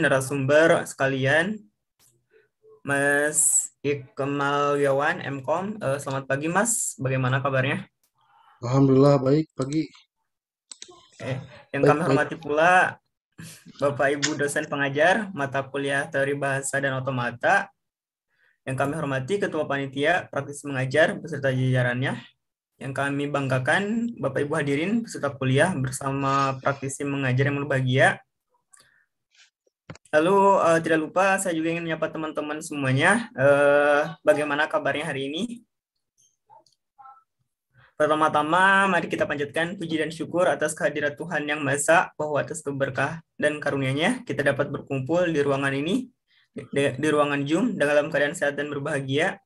narasumber sekalian, Mas Ikmal Yawan, MKOM. Uh, eh, selamat pagi, Mas. Bagaimana kabarnya? Alhamdulillah, baik. Pagi. Okay. Yang kami hormati pula, Bapak Ibu dosen pengajar mata kuliah teori bahasa dan otomata. Yang kami hormati Ketua Panitia Praktis Mengajar beserta jajarannya. Yang kami banggakan Bapak Ibu hadirin beserta kuliah bersama praktisi mengajar yang berbahagia Lalu uh, tidak lupa saya juga ingin menyapa teman-teman semuanya. Uh, bagaimana kabarnya hari ini? Pertama-tama, mari kita panjatkan puji dan syukur atas kehadiran Tuhan Yang Maha Esa, bahwa atas keberkah dan karunia-Nya kita dapat berkumpul di ruangan ini, di, di ruangan Zoom, dalam keadaan sehat dan berbahagia.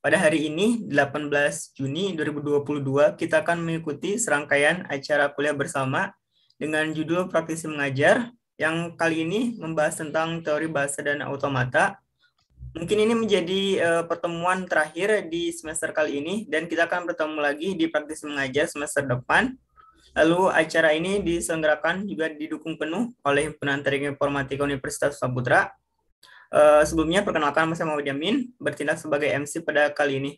Pada hari ini, 18 Juni 2022, kita akan mengikuti serangkaian acara kuliah bersama dengan judul Praktisi Mengajar, yang kali ini membahas tentang teori bahasa dan automata. Mungkin ini menjadi uh, pertemuan terakhir di semester kali ini dan kita akan bertemu lagi di praktis mengajar semester depan. Lalu acara ini diselenggarakan juga didukung penuh oleh Himpunan Teknik Informatika Universitas Saputra. Uh, eh, sebelumnya perkenalkan mas Muhammad Yamin bertindak sebagai MC pada kali ini.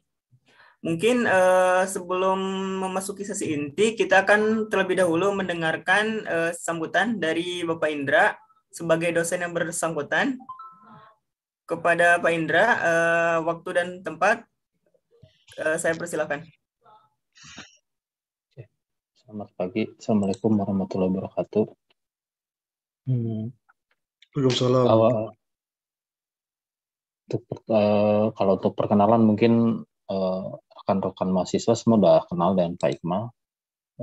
Mungkin uh, sebelum memasuki sesi inti, kita akan terlebih dahulu mendengarkan uh, sambutan dari Bapak Indra sebagai dosen yang bersangkutan. Kepada Pak Indra, uh, waktu dan tempat uh, saya persilakan. Selamat pagi, Assalamualaikum warahmatullahi wabarakatuh. Hmm. Salam. Awal, untuk uh, kalau untuk perkenalan mungkin uh, rekan-rekan mahasiswa semua sudah kenal dengan Pak Iqmal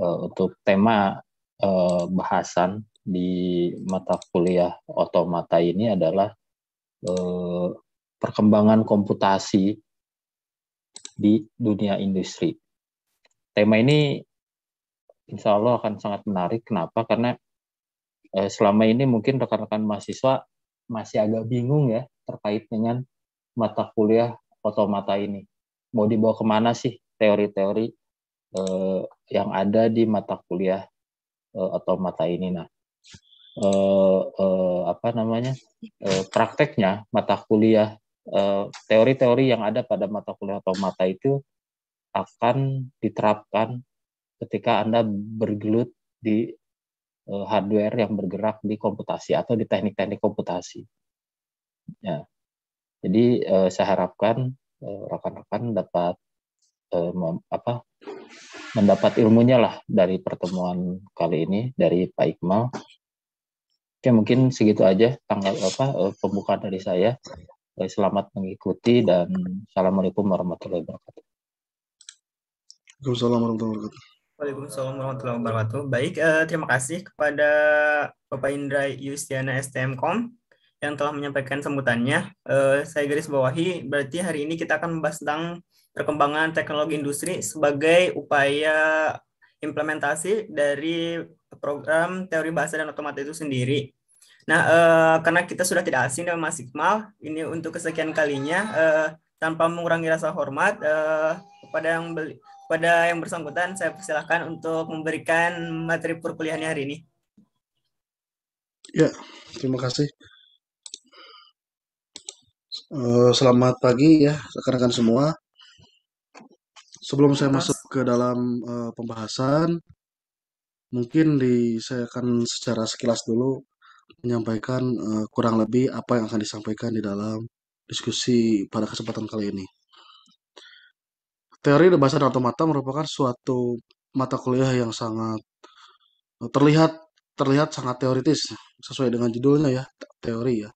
uh, eh, untuk tema uh, bahasan di mata kuliah otomata ini adalah uh, perkembangan komputasi di dunia industri. Tema ini insya Allah akan sangat menarik. Kenapa? Karena uh, selama ini mungkin rekan-rekan mahasiswa masih agak bingung ya terkait dengan mata kuliah otomata ini mau dibawa kemana sih teori-teori uh, yang ada di mata kuliah uh, atau mata ini nah uh, uh, apa namanya uh, prakteknya mata kuliah teori-teori uh, yang ada pada mata kuliah atau mata itu akan diterapkan ketika anda bergelut di uh, hardware yang bergerak di komputasi atau di teknik-teknik komputasi ya jadi uh, saya harapkan Eh, rekan-rekan dapat eh, apa mendapat ilmunya lah dari pertemuan kali ini dari Pak Iqbal. Oke mungkin segitu aja tanggal apa eh, pembukaan dari saya. Selamat mengikuti dan assalamualaikum warahmatullahi wabarakatuh. Waalaikumsalam warahmatullahi wabarakatuh. Waalaikumsalam warahmatullahi wabarakatuh. Baik, eh, terima kasih kepada Bapak Indra Yustiana STMKOM yang telah menyampaikan sambutannya. Uh, saya garis bawahi, berarti hari ini kita akan membahas tentang perkembangan teknologi industri sebagai upaya implementasi dari program teori bahasa dan otomatis itu sendiri. Nah, uh, karena kita sudah tidak asing dengan Mas Iqmal, ini untuk kesekian kalinya, uh, tanpa mengurangi rasa hormat, uh, kepada yang beli, kepada yang bersangkutan, saya persilahkan untuk memberikan materi perkuliahannya hari ini. Ya, terima kasih. Eh, selamat pagi ya rekan-rekan semua. Sebelum saya masuk ke dalam uh, pembahasan, mungkin di saya akan secara sekilas dulu menyampaikan uh, kurang lebih apa yang akan disampaikan di dalam diskusi pada kesempatan kali ini. Teori dan otomata merupakan suatu mata kuliah yang sangat terlihat terlihat sangat teoritis sesuai dengan judulnya ya, teori ya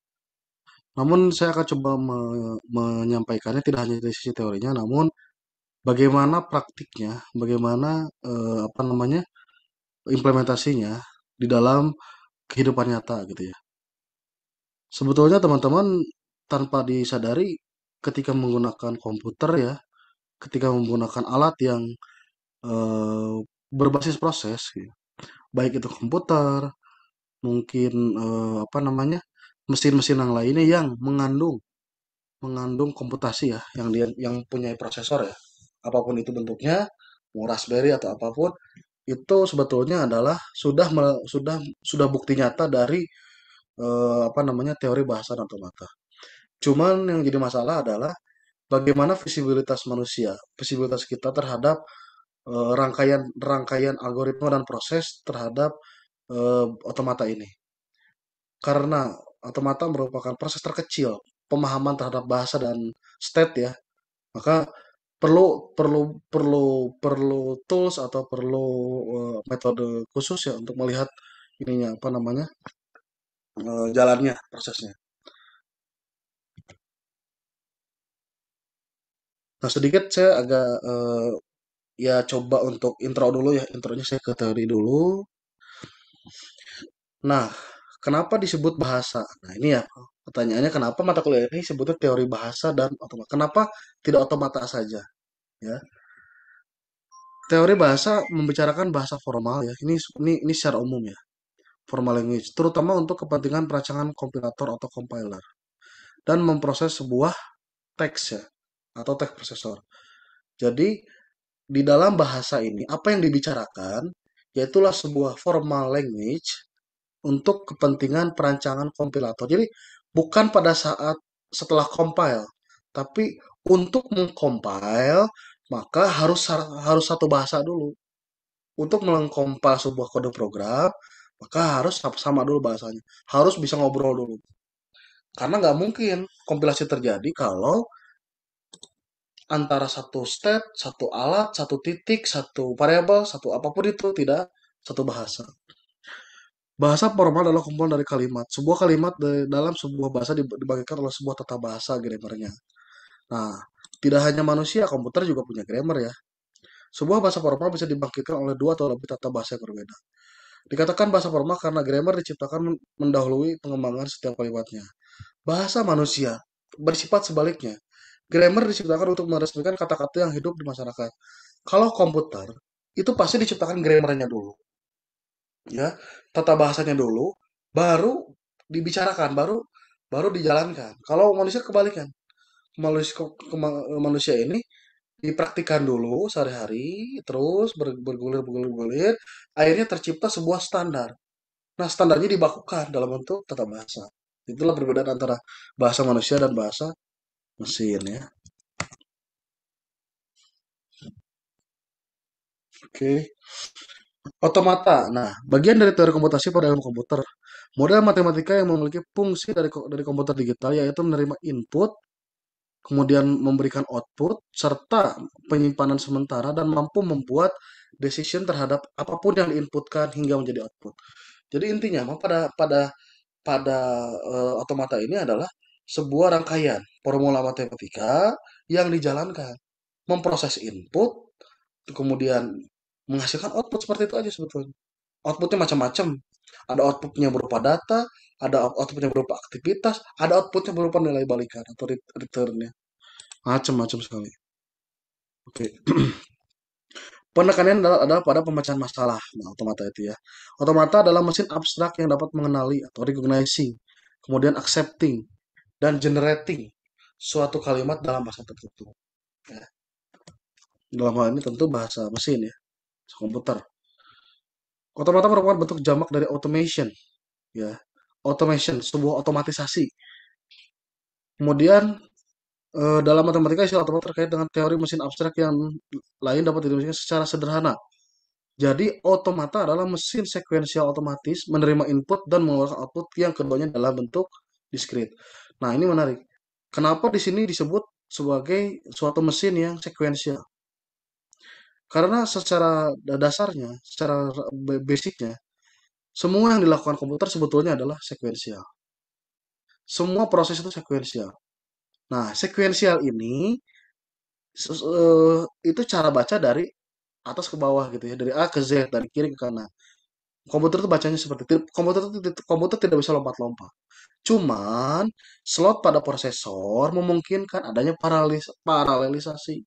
namun saya akan coba me menyampaikannya tidak hanya dari sisi teorinya, namun bagaimana praktiknya, bagaimana eh, apa namanya implementasinya di dalam kehidupan nyata gitu ya. Sebetulnya teman-teman tanpa disadari ketika menggunakan komputer ya, ketika menggunakan alat yang eh, berbasis proses, gitu. baik itu komputer, mungkin eh, apa namanya mesin-mesin yang lainnya yang mengandung mengandung komputasi ya yang dia yang punya prosesor ya apapun itu bentuknya mau Raspberry atau apapun itu sebetulnya adalah sudah sudah sudah bukti nyata dari eh, apa namanya teori bahasa atau otomata. Cuman yang jadi masalah adalah bagaimana visibilitas manusia, visibilitas kita terhadap eh, rangkaian rangkaian algoritma dan proses terhadap eh, otomata ini. Karena otomata merupakan proses terkecil pemahaman terhadap bahasa dan state ya. Maka perlu perlu perlu perlu tools atau perlu uh, metode khusus ya untuk melihat ininya apa namanya uh, jalannya prosesnya. Nah sedikit saya agak uh, ya coba untuk intro dulu ya intronya saya ke teori dulu. Nah Kenapa disebut bahasa? Nah ini ya pertanyaannya kenapa mata kuliah ini sebutnya teori bahasa dan otomata? Kenapa tidak otomata saja? Ya. Teori bahasa membicarakan bahasa formal ya. Ini ini ini secara umum ya. Formal language terutama untuk kepentingan perancangan kompilator atau compiler dan memproses sebuah teks ya atau teks prosesor. Jadi di dalam bahasa ini apa yang dibicarakan yaitulah sebuah formal language untuk kepentingan perancangan kompilator. Jadi bukan pada saat setelah compile, tapi untuk mengcompile maka harus harus satu bahasa dulu. Untuk mengcompile sebuah kode program, maka harus sama dulu bahasanya. Harus bisa ngobrol dulu. Karena nggak mungkin kompilasi terjadi kalau antara satu step, satu alat, satu titik, satu variable satu apapun itu tidak satu bahasa. Bahasa formal adalah kumpulan dari kalimat. Sebuah kalimat dalam sebuah bahasa dibagikan oleh sebuah tata bahasa grammarnya. Nah, tidak hanya manusia, komputer juga punya grammar ya. Sebuah bahasa formal bisa dibangkitkan oleh dua atau lebih tata bahasa yang berbeda. Dikatakan bahasa formal karena grammar diciptakan mendahului pengembangan setiap kalimatnya. Bahasa manusia bersifat sebaliknya. Grammar diciptakan untuk meresmikan kata-kata yang hidup di masyarakat. Kalau komputer, itu pasti diciptakan grammarnya dulu ya tata bahasanya dulu baru dibicarakan baru baru dijalankan kalau manusia kebalikan manusia manusia ini dipraktikan dulu sehari-hari terus bergulir bergulir bergulir akhirnya tercipta sebuah standar nah standarnya dibakukan dalam bentuk tata bahasa itulah perbedaan antara bahasa manusia dan bahasa mesin ya oke okay. Otomata. Nah, bagian dari teori komputasi pada ilmu komputer. Model matematika yang memiliki fungsi dari dari komputer digital yaitu menerima input, kemudian memberikan output serta penyimpanan sementara dan mampu membuat decision terhadap apapun yang diinputkan hingga menjadi output. Jadi intinya pada pada pada uh, otomata ini adalah sebuah rangkaian formula matematika yang dijalankan, memproses input, kemudian menghasilkan output seperti itu aja sebetulnya. Outputnya macam-macam. Ada outputnya berupa data, ada outputnya berupa aktivitas, ada outputnya berupa nilai balikan atau returnnya. Macam-macam sekali. Oke. Okay. Penekanannya adalah, adalah pada pemecahan masalah. Nah, otomata itu ya. Otomata adalah mesin abstrak yang dapat mengenali atau recognizing, kemudian accepting, dan generating suatu kalimat dalam bahasa tertentu. Ya. Dalam hal ini tentu bahasa mesin ya komputer. Otomata merupakan bentuk jamak dari automation, ya. Automation, sebuah otomatisasi. Kemudian eh, dalam matematika istilah otomata terkait dengan teori mesin abstrak yang lain dapat dirumuskan secara sederhana. Jadi otomata adalah mesin sekuensial otomatis menerima input dan mengeluarkan output yang keduanya dalam bentuk diskrit. Nah, ini menarik. Kenapa di sini disebut sebagai suatu mesin yang sekuensial? Karena secara dasarnya, secara basicnya, semua yang dilakukan komputer sebetulnya adalah sekuensial. Semua proses itu sekuensial. Nah, sekuensial ini eh, itu cara baca dari atas ke bawah gitu ya, dari A ke Z, dari kiri ke kanan. Komputer itu bacanya seperti itu. Komputer komputer tidak bisa lompat-lompat. Cuman slot pada prosesor memungkinkan adanya paralis, paralelisasi.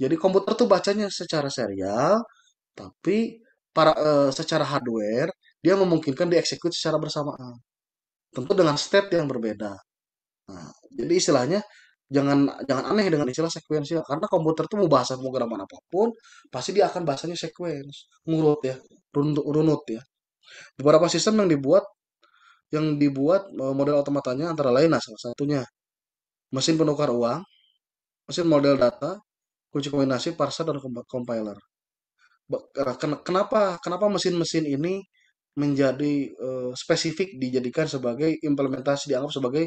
Jadi komputer tuh bacanya secara serial, tapi para uh, secara hardware dia memungkinkan dieksekusi secara bersamaan. Tentu dengan step yang berbeda. Nah, jadi istilahnya jangan jangan aneh dengan istilah sekuensial karena komputer tuh mau bahasa pemrograman apapun pasti dia akan bahasanya sekuens, ngurut ya, runut, runut ya. Beberapa sistem yang dibuat yang dibuat eh, model otomatanya antara lain nah salah satunya mesin penukar uang, mesin model data, kunci kombinasi parser dan compiler. Eh, kenapa kenapa mesin-mesin ini menjadi uh, spesifik dijadikan sebagai implementasi dianggap sebagai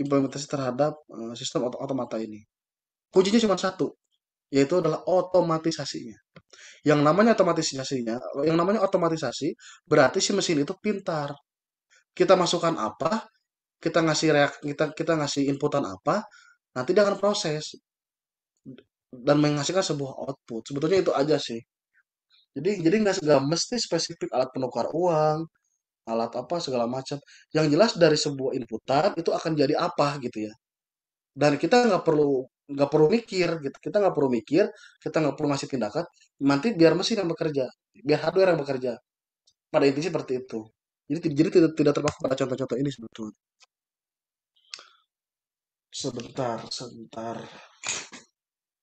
implementasi terhadap uh, sistem ot otomata ini. Kuncinya cuma satu, yaitu adalah otomatisasinya. Yang namanya otomatisasinya, yang namanya otomatisasi berarti si mesin itu pintar. Kita masukkan apa, kita ngasih reak, kita kita ngasih inputan apa, nanti dia akan proses dan menghasilkan sebuah output sebetulnya itu aja sih jadi jadi nggak nggak mesti spesifik alat penukar uang alat apa segala macam yang jelas dari sebuah inputan itu akan jadi apa gitu ya dan kita nggak perlu nggak perlu mikir gitu kita nggak perlu mikir kita nggak perlu ngasih tindakan nanti biar mesin yang bekerja biar hardware yang bekerja pada intinya seperti itu jadi jadi tidak tidak terpaku pada contoh-contoh ini sebetulnya sebentar sebentar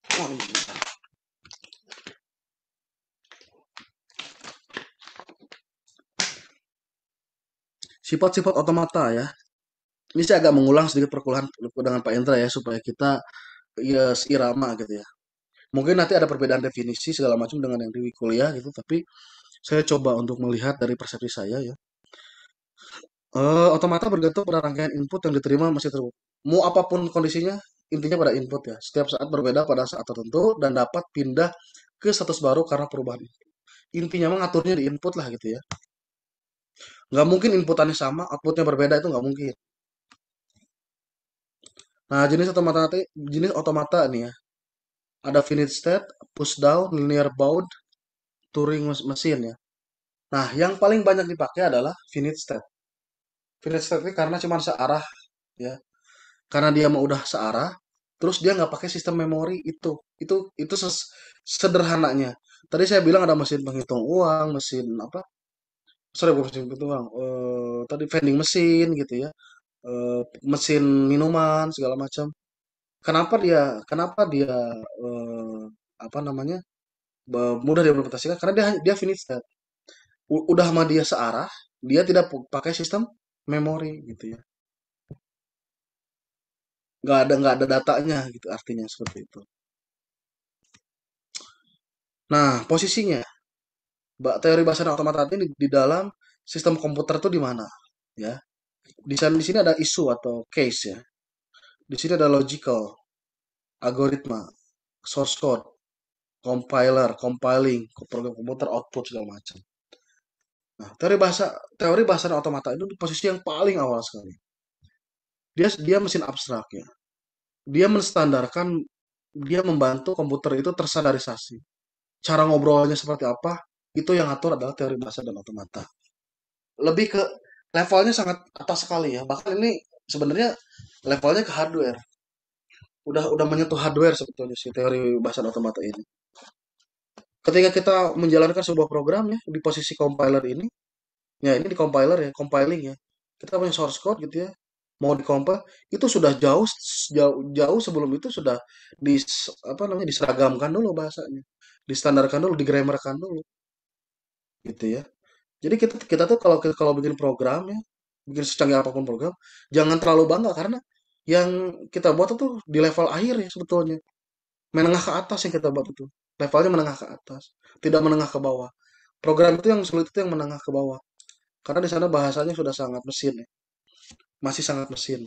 Sifat-sifat otomata ya. Ini saya agak mengulang sedikit perkuliahan dengan Pak Indra ya supaya kita ya seirama gitu ya. Mungkin nanti ada perbedaan definisi segala macam dengan yang di kuliah gitu, tapi saya coba untuk melihat dari persepsi saya ya. Uh, otomata bergantung pada rangkaian input yang diterima masih terbuka. Mau apapun kondisinya, intinya pada input ya. Setiap saat berbeda pada saat tertentu dan dapat pindah ke status baru karena perubahan. Intinya mengaturnya di input lah gitu ya. Nggak mungkin inputannya sama, outputnya berbeda itu nggak mungkin. Nah, jenis otomata jenis otomata nih ya. Ada finite state, push down, linear bound, Turing mesin ya. Nah, yang paling banyak dipakai adalah finite state. Finite state ini karena cuma searah ya karena dia mau udah searah terus dia nggak pakai sistem memori itu itu itu sederhananya tadi saya bilang ada mesin penghitung uang mesin apa sorry bukan mesin penghitung uang e, tadi vending mesin gitu ya e, mesin minuman segala macam kenapa dia kenapa dia e, apa namanya mudah diimplementasikan karena dia dia finish set udah sama dia searah dia tidak pakai sistem memori gitu ya nggak ada nggak ada datanya gitu artinya seperti itu nah posisinya teori dan otomata ini di dalam sistem komputer tuh di mana ya di sana di sini ada isu atau case ya di sini ada logical algoritma source code compiler compiling program komputer output segala macam Nah, teori bahasa teori bahasa otomata itu posisi yang paling awal sekali dia dia mesin abstraknya dia menstandarkan dia membantu komputer itu tersadarisasi. cara ngobrolnya seperti apa itu yang atur adalah teori bahasa dan otomata lebih ke levelnya sangat atas sekali ya bahkan ini sebenarnya levelnya ke hardware udah udah menyentuh hardware sebetulnya si teori bahasa otomata ini ketika kita menjalankan sebuah program ya di posisi compiler ini ya ini di compiler ya compiling ya kita punya source code gitu ya mau dikompa itu sudah jauh jauh jauh sebelum itu sudah dis apa namanya diseragamkan dulu bahasanya distandarkan dulu digramerkan dulu gitu ya jadi kita kita tuh kalau kalau bikin program ya bikin secanggih apapun program jangan terlalu bangga karena yang kita buat itu di level akhir ya sebetulnya menengah ke atas yang kita buat itu levelnya menengah ke atas tidak menengah ke bawah program itu yang sulit itu yang menengah ke bawah karena di sana bahasanya sudah sangat mesin ya masih sangat mesin.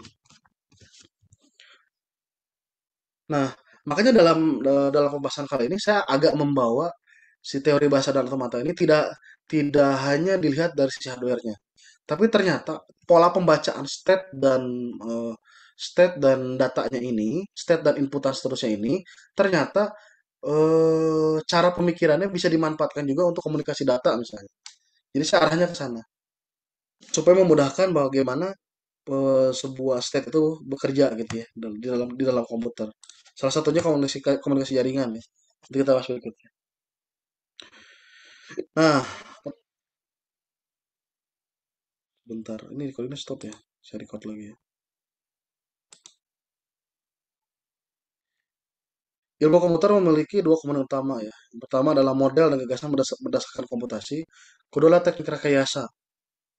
Nah, makanya dalam dalam pembahasan kali ini saya agak membawa si teori bahasa dan automata ini tidak tidak hanya dilihat dari sisi hardware-nya. Tapi ternyata pola pembacaan state dan uh, state dan datanya ini, state dan inputan seterusnya ini ternyata uh, cara pemikirannya bisa dimanfaatkan juga untuk komunikasi data misalnya. Jadi saya arahnya ke sana. Supaya memudahkan bagaimana Eh, sebuah state itu bekerja gitu ya di dalam di dalam komputer. Salah satunya komunikasi komunikasi jaringan ya. Nanti kita bahas berikutnya. Nah, bentar. Ini recordingnya stop ya. Saya record lagi ya. Ilmu komputer memiliki dua komponen utama ya. Yang pertama adalah model dan gagasan berdasarkan komputasi. Kedua adalah teknik rekayasa,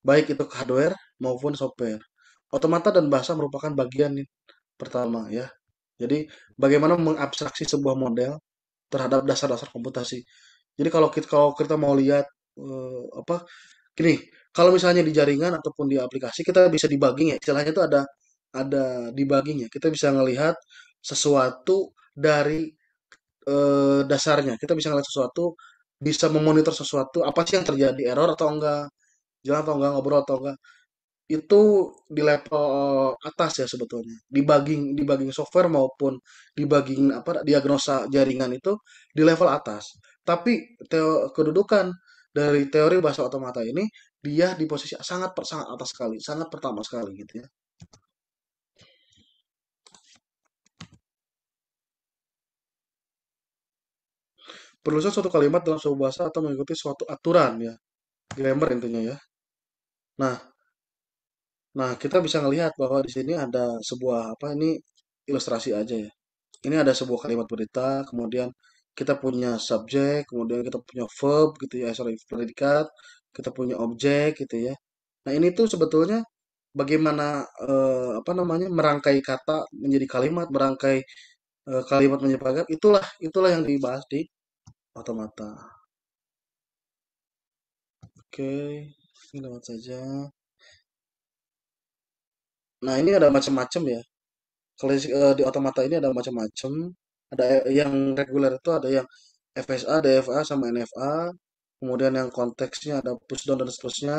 baik itu hardware maupun software. Otomata dan bahasa merupakan bagian pertama ya. Jadi bagaimana mengabstraksi sebuah model terhadap dasar-dasar komputasi. Jadi kalau kita kalau kita mau lihat uh, apa gini, kalau misalnya di jaringan ataupun di aplikasi kita bisa debugging ya. Istilahnya itu ada ada debugging ya. Kita bisa melihat sesuatu dari uh, dasarnya. Kita bisa melihat sesuatu, bisa memonitor sesuatu apa sih yang terjadi error atau enggak, jalan atau enggak, ngobrol atau enggak itu di level atas ya sebetulnya di bagging di bagging software maupun di bagging apa diagnosa jaringan itu di level atas tapi teo, kedudukan dari teori bahasa otomata ini dia di posisi sangat sangat atas sekali sangat pertama sekali gitu ya penulisan suatu kalimat dalam sebuah bahasa atau mengikuti suatu aturan ya grammar intinya ya nah Nah, kita bisa ngelihat bahwa di sini ada sebuah apa ini ilustrasi aja ya. Ini ada sebuah kalimat berita, kemudian kita punya subjek, kemudian kita punya verb gitu ya, sorry, predikat, kita punya objek gitu ya. Nah, ini tuh sebetulnya bagaimana eh, apa namanya merangkai kata menjadi kalimat, merangkai eh, kalimat menjadi paragraf, itulah itulah yang dibahas di otomata. Oke, ini lewat saja. Nah, ini ada macam-macam ya. Kalau eh, di otomata ini ada macam-macam. Ada yang reguler itu ada yang FSA, DFA sama NFA. Kemudian yang konteksnya ada pushdown dan seterusnya,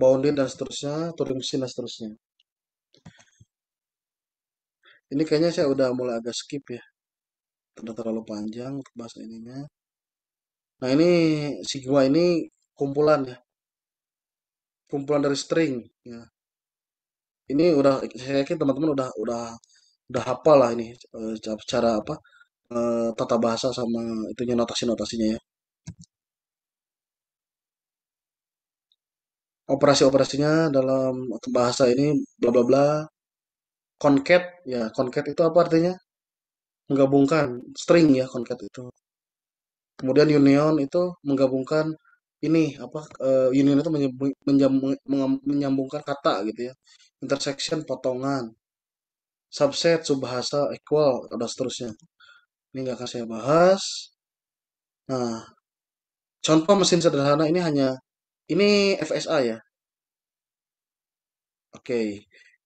bounding dan seterusnya, Turing mesin dan seterusnya. Ini kayaknya saya udah mulai agak skip ya. Tidak terlalu panjang untuk bahasa ininya. Nah ini sigma ini kumpulan ya. Kumpulan dari string ya ini udah saya yakin teman-teman udah udah udah hafal lah ini uh, cara apa eh, tata bahasa sama itunya notasi notasinya ya operasi-operasinya dalam bahasa ini bla bla bla concat ya concat itu apa artinya menggabungkan string ya concat itu kemudian union itu menggabungkan ini apa uh, union itu menyambung, menyambungkan kata gitu ya intersection potongan subset subbahasa equal dan seterusnya ini nggak akan saya bahas nah contoh mesin sederhana ini hanya ini FSA ya oke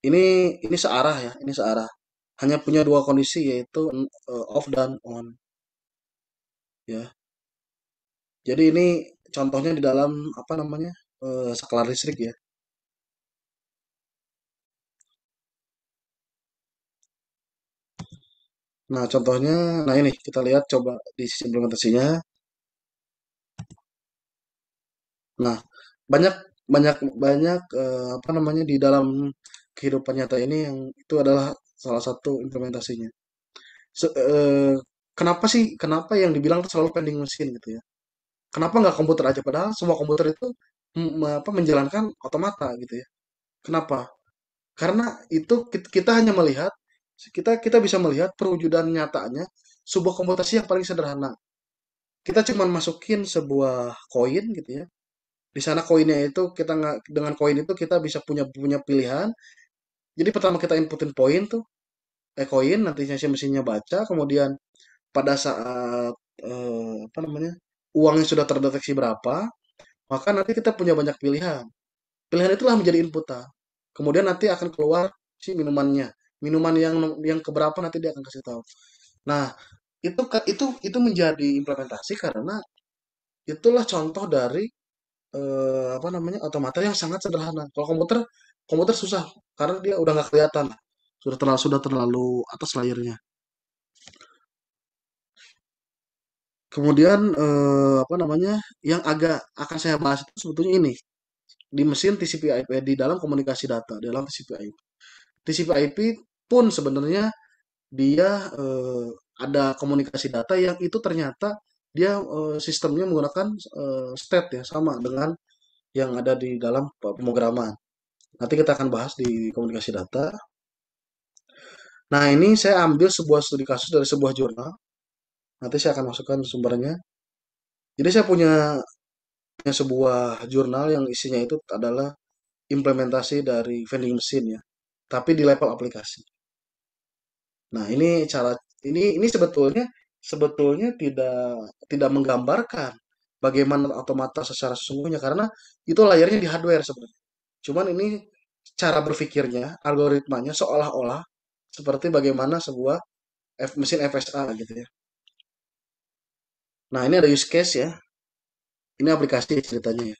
ini ini searah ya ini searah hanya punya dua kondisi yaitu eh, off dan on ya jadi ini contohnya di dalam apa namanya eh, saklar listrik ya Nah, contohnya, nah ini kita lihat coba di sisi implementasinya. Nah, banyak banyak banyak eh, apa namanya di dalam kehidupan nyata ini yang itu adalah salah satu implementasinya. So, eh, kenapa sih kenapa yang dibilang selalu pending mesin gitu ya? kenapa nggak komputer aja padahal semua komputer itu apa menjalankan otomata gitu ya kenapa karena itu kita hanya melihat kita kita bisa melihat perwujudan nyatanya sebuah komputasi yang paling sederhana kita cuma masukin sebuah koin gitu ya di sana koinnya itu kita nggak dengan koin itu kita bisa punya punya pilihan jadi pertama kita inputin poin tuh eh koin nantinya si mesinnya baca kemudian pada saat eh, apa namanya uangnya sudah terdeteksi berapa, maka nanti kita punya banyak pilihan. Pilihan itulah menjadi inputan. Kemudian nanti akan keluar si minumannya. Minuman yang yang keberapa nanti dia akan kasih tahu. Nah, itu itu itu menjadi implementasi karena itulah contoh dari eh, apa namanya otomatis yang sangat sederhana. Kalau komputer komputer susah karena dia udah nggak kelihatan, sudah terlalu sudah terlalu atas layarnya. Kemudian eh, apa namanya? Yang agak akan saya bahas itu sebetulnya ini di mesin TCP/IP di dalam komunikasi data di dalam TCP/IP. TCP/IP pun sebenarnya dia eh, ada komunikasi data yang itu ternyata dia eh, sistemnya menggunakan eh, state ya sama dengan yang ada di dalam pemrograman. Nanti kita akan bahas di komunikasi data. Nah, ini saya ambil sebuah studi kasus dari sebuah jurnal Nanti saya akan masukkan sumbernya. Jadi saya punya, punya sebuah jurnal yang isinya itu adalah implementasi dari vending machine ya, tapi di level aplikasi. Nah ini cara ini ini sebetulnya sebetulnya tidak tidak menggambarkan bagaimana otomata secara sesungguhnya karena itu layarnya di hardware sebenarnya. Cuman ini cara berpikirnya, algoritmanya seolah-olah seperti bagaimana sebuah F, mesin FSA gitu ya. Nah, ini ada use case ya. Ini aplikasi ceritanya ya.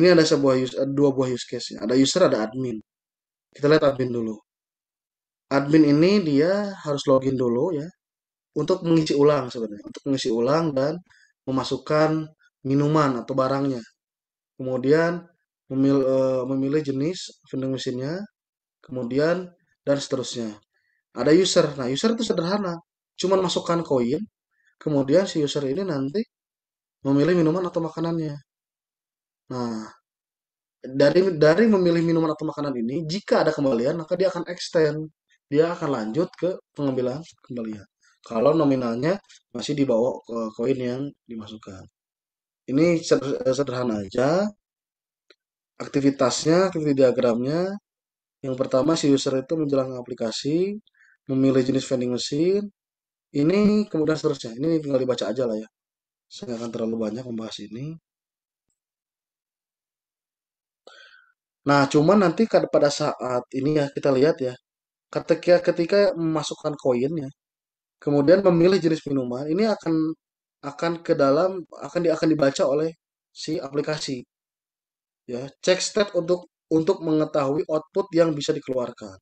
Ini ada sebuah use, eh, dua buah use case. Ya. Ada user, ada admin. Kita lihat admin dulu. Admin ini dia harus login dulu ya untuk mengisi ulang sebenarnya, untuk mengisi ulang dan memasukkan minuman atau barangnya. Kemudian memil, eh, memilih jenis vending mesinnya, kemudian dan seterusnya. Ada user. Nah, user itu sederhana, cuman masukkan koin, Kemudian si user ini nanti memilih minuman atau makanannya. Nah, dari dari memilih minuman atau makanan ini, jika ada kembalian, maka dia akan extend. Dia akan lanjut ke pengambilan kembalian. Kalau nominalnya masih di bawah koin yang dimasukkan. Ini eh, sederhana aja. Aktivitasnya, aktivitas diagramnya, yang pertama si user itu menjelang aplikasi, memilih jenis vending machine, ini kemudian seterusnya ini tinggal dibaca aja lah ya saya akan terlalu banyak membahas ini nah cuman nanti pada saat ini ya kita lihat ya ketika ketika memasukkan ya kemudian memilih jenis minuman ini akan akan ke dalam akan di, akan dibaca oleh si aplikasi ya Cek step untuk untuk mengetahui output yang bisa dikeluarkan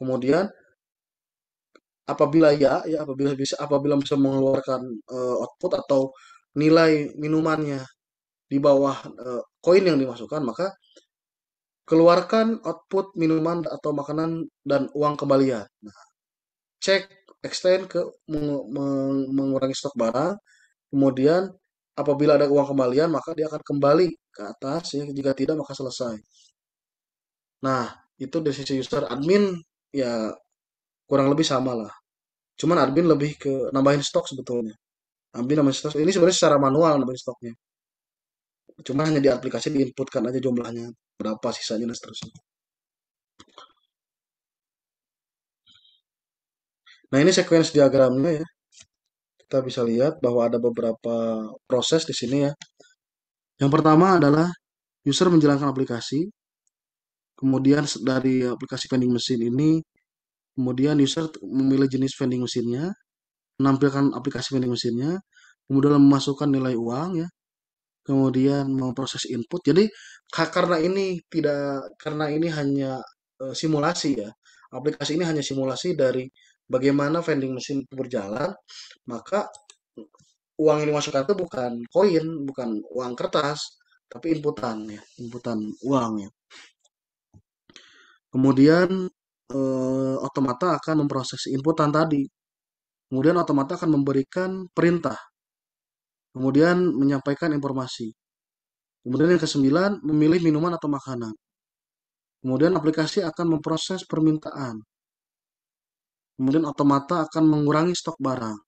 kemudian apabila ya ya apabila bisa apabila bisa mengeluarkan uh, output atau nilai minumannya di bawah eh, koin uh, yang dimasukkan maka keluarkan output minuman atau makanan dan uang kembalian. Nah, cek extend ke meng meng mengurangi stok barang, kemudian apabila ada uang kembalian maka dia akan kembali ke atas ya jika tidak maka selesai. Nah, itu dari sisi user admin ya kurang lebih sama lah cuman admin lebih ke nambahin stok sebetulnya Arbin nambahin stok ini sebenarnya secara manual nambahin stoknya cuman hanya di aplikasi diinputkan aja jumlahnya berapa sisanya dan seterusnya nah ini sequence diagramnya ya kita bisa lihat bahwa ada beberapa proses di sini ya yang pertama adalah user menjalankan aplikasi kemudian dari aplikasi vending mesin ini Kemudian user memilih jenis vending mesinnya, menampilkan aplikasi vending mesinnya, kemudian memasukkan nilai uang ya. Kemudian memproses input. Jadi karena ini tidak karena ini hanya eh, simulasi ya. Aplikasi ini hanya simulasi dari bagaimana vending mesin berjalan, maka uang yang dimasukkan itu bukan koin, bukan uang kertas, tapi inputan ya, inputan uang ya. Kemudian eh, otomata akan memproses inputan tadi. Kemudian otomata akan memberikan perintah. Kemudian menyampaikan informasi. Kemudian yang kesembilan, memilih minuman atau makanan. Kemudian aplikasi akan memproses permintaan. Kemudian otomata akan mengurangi stok barang.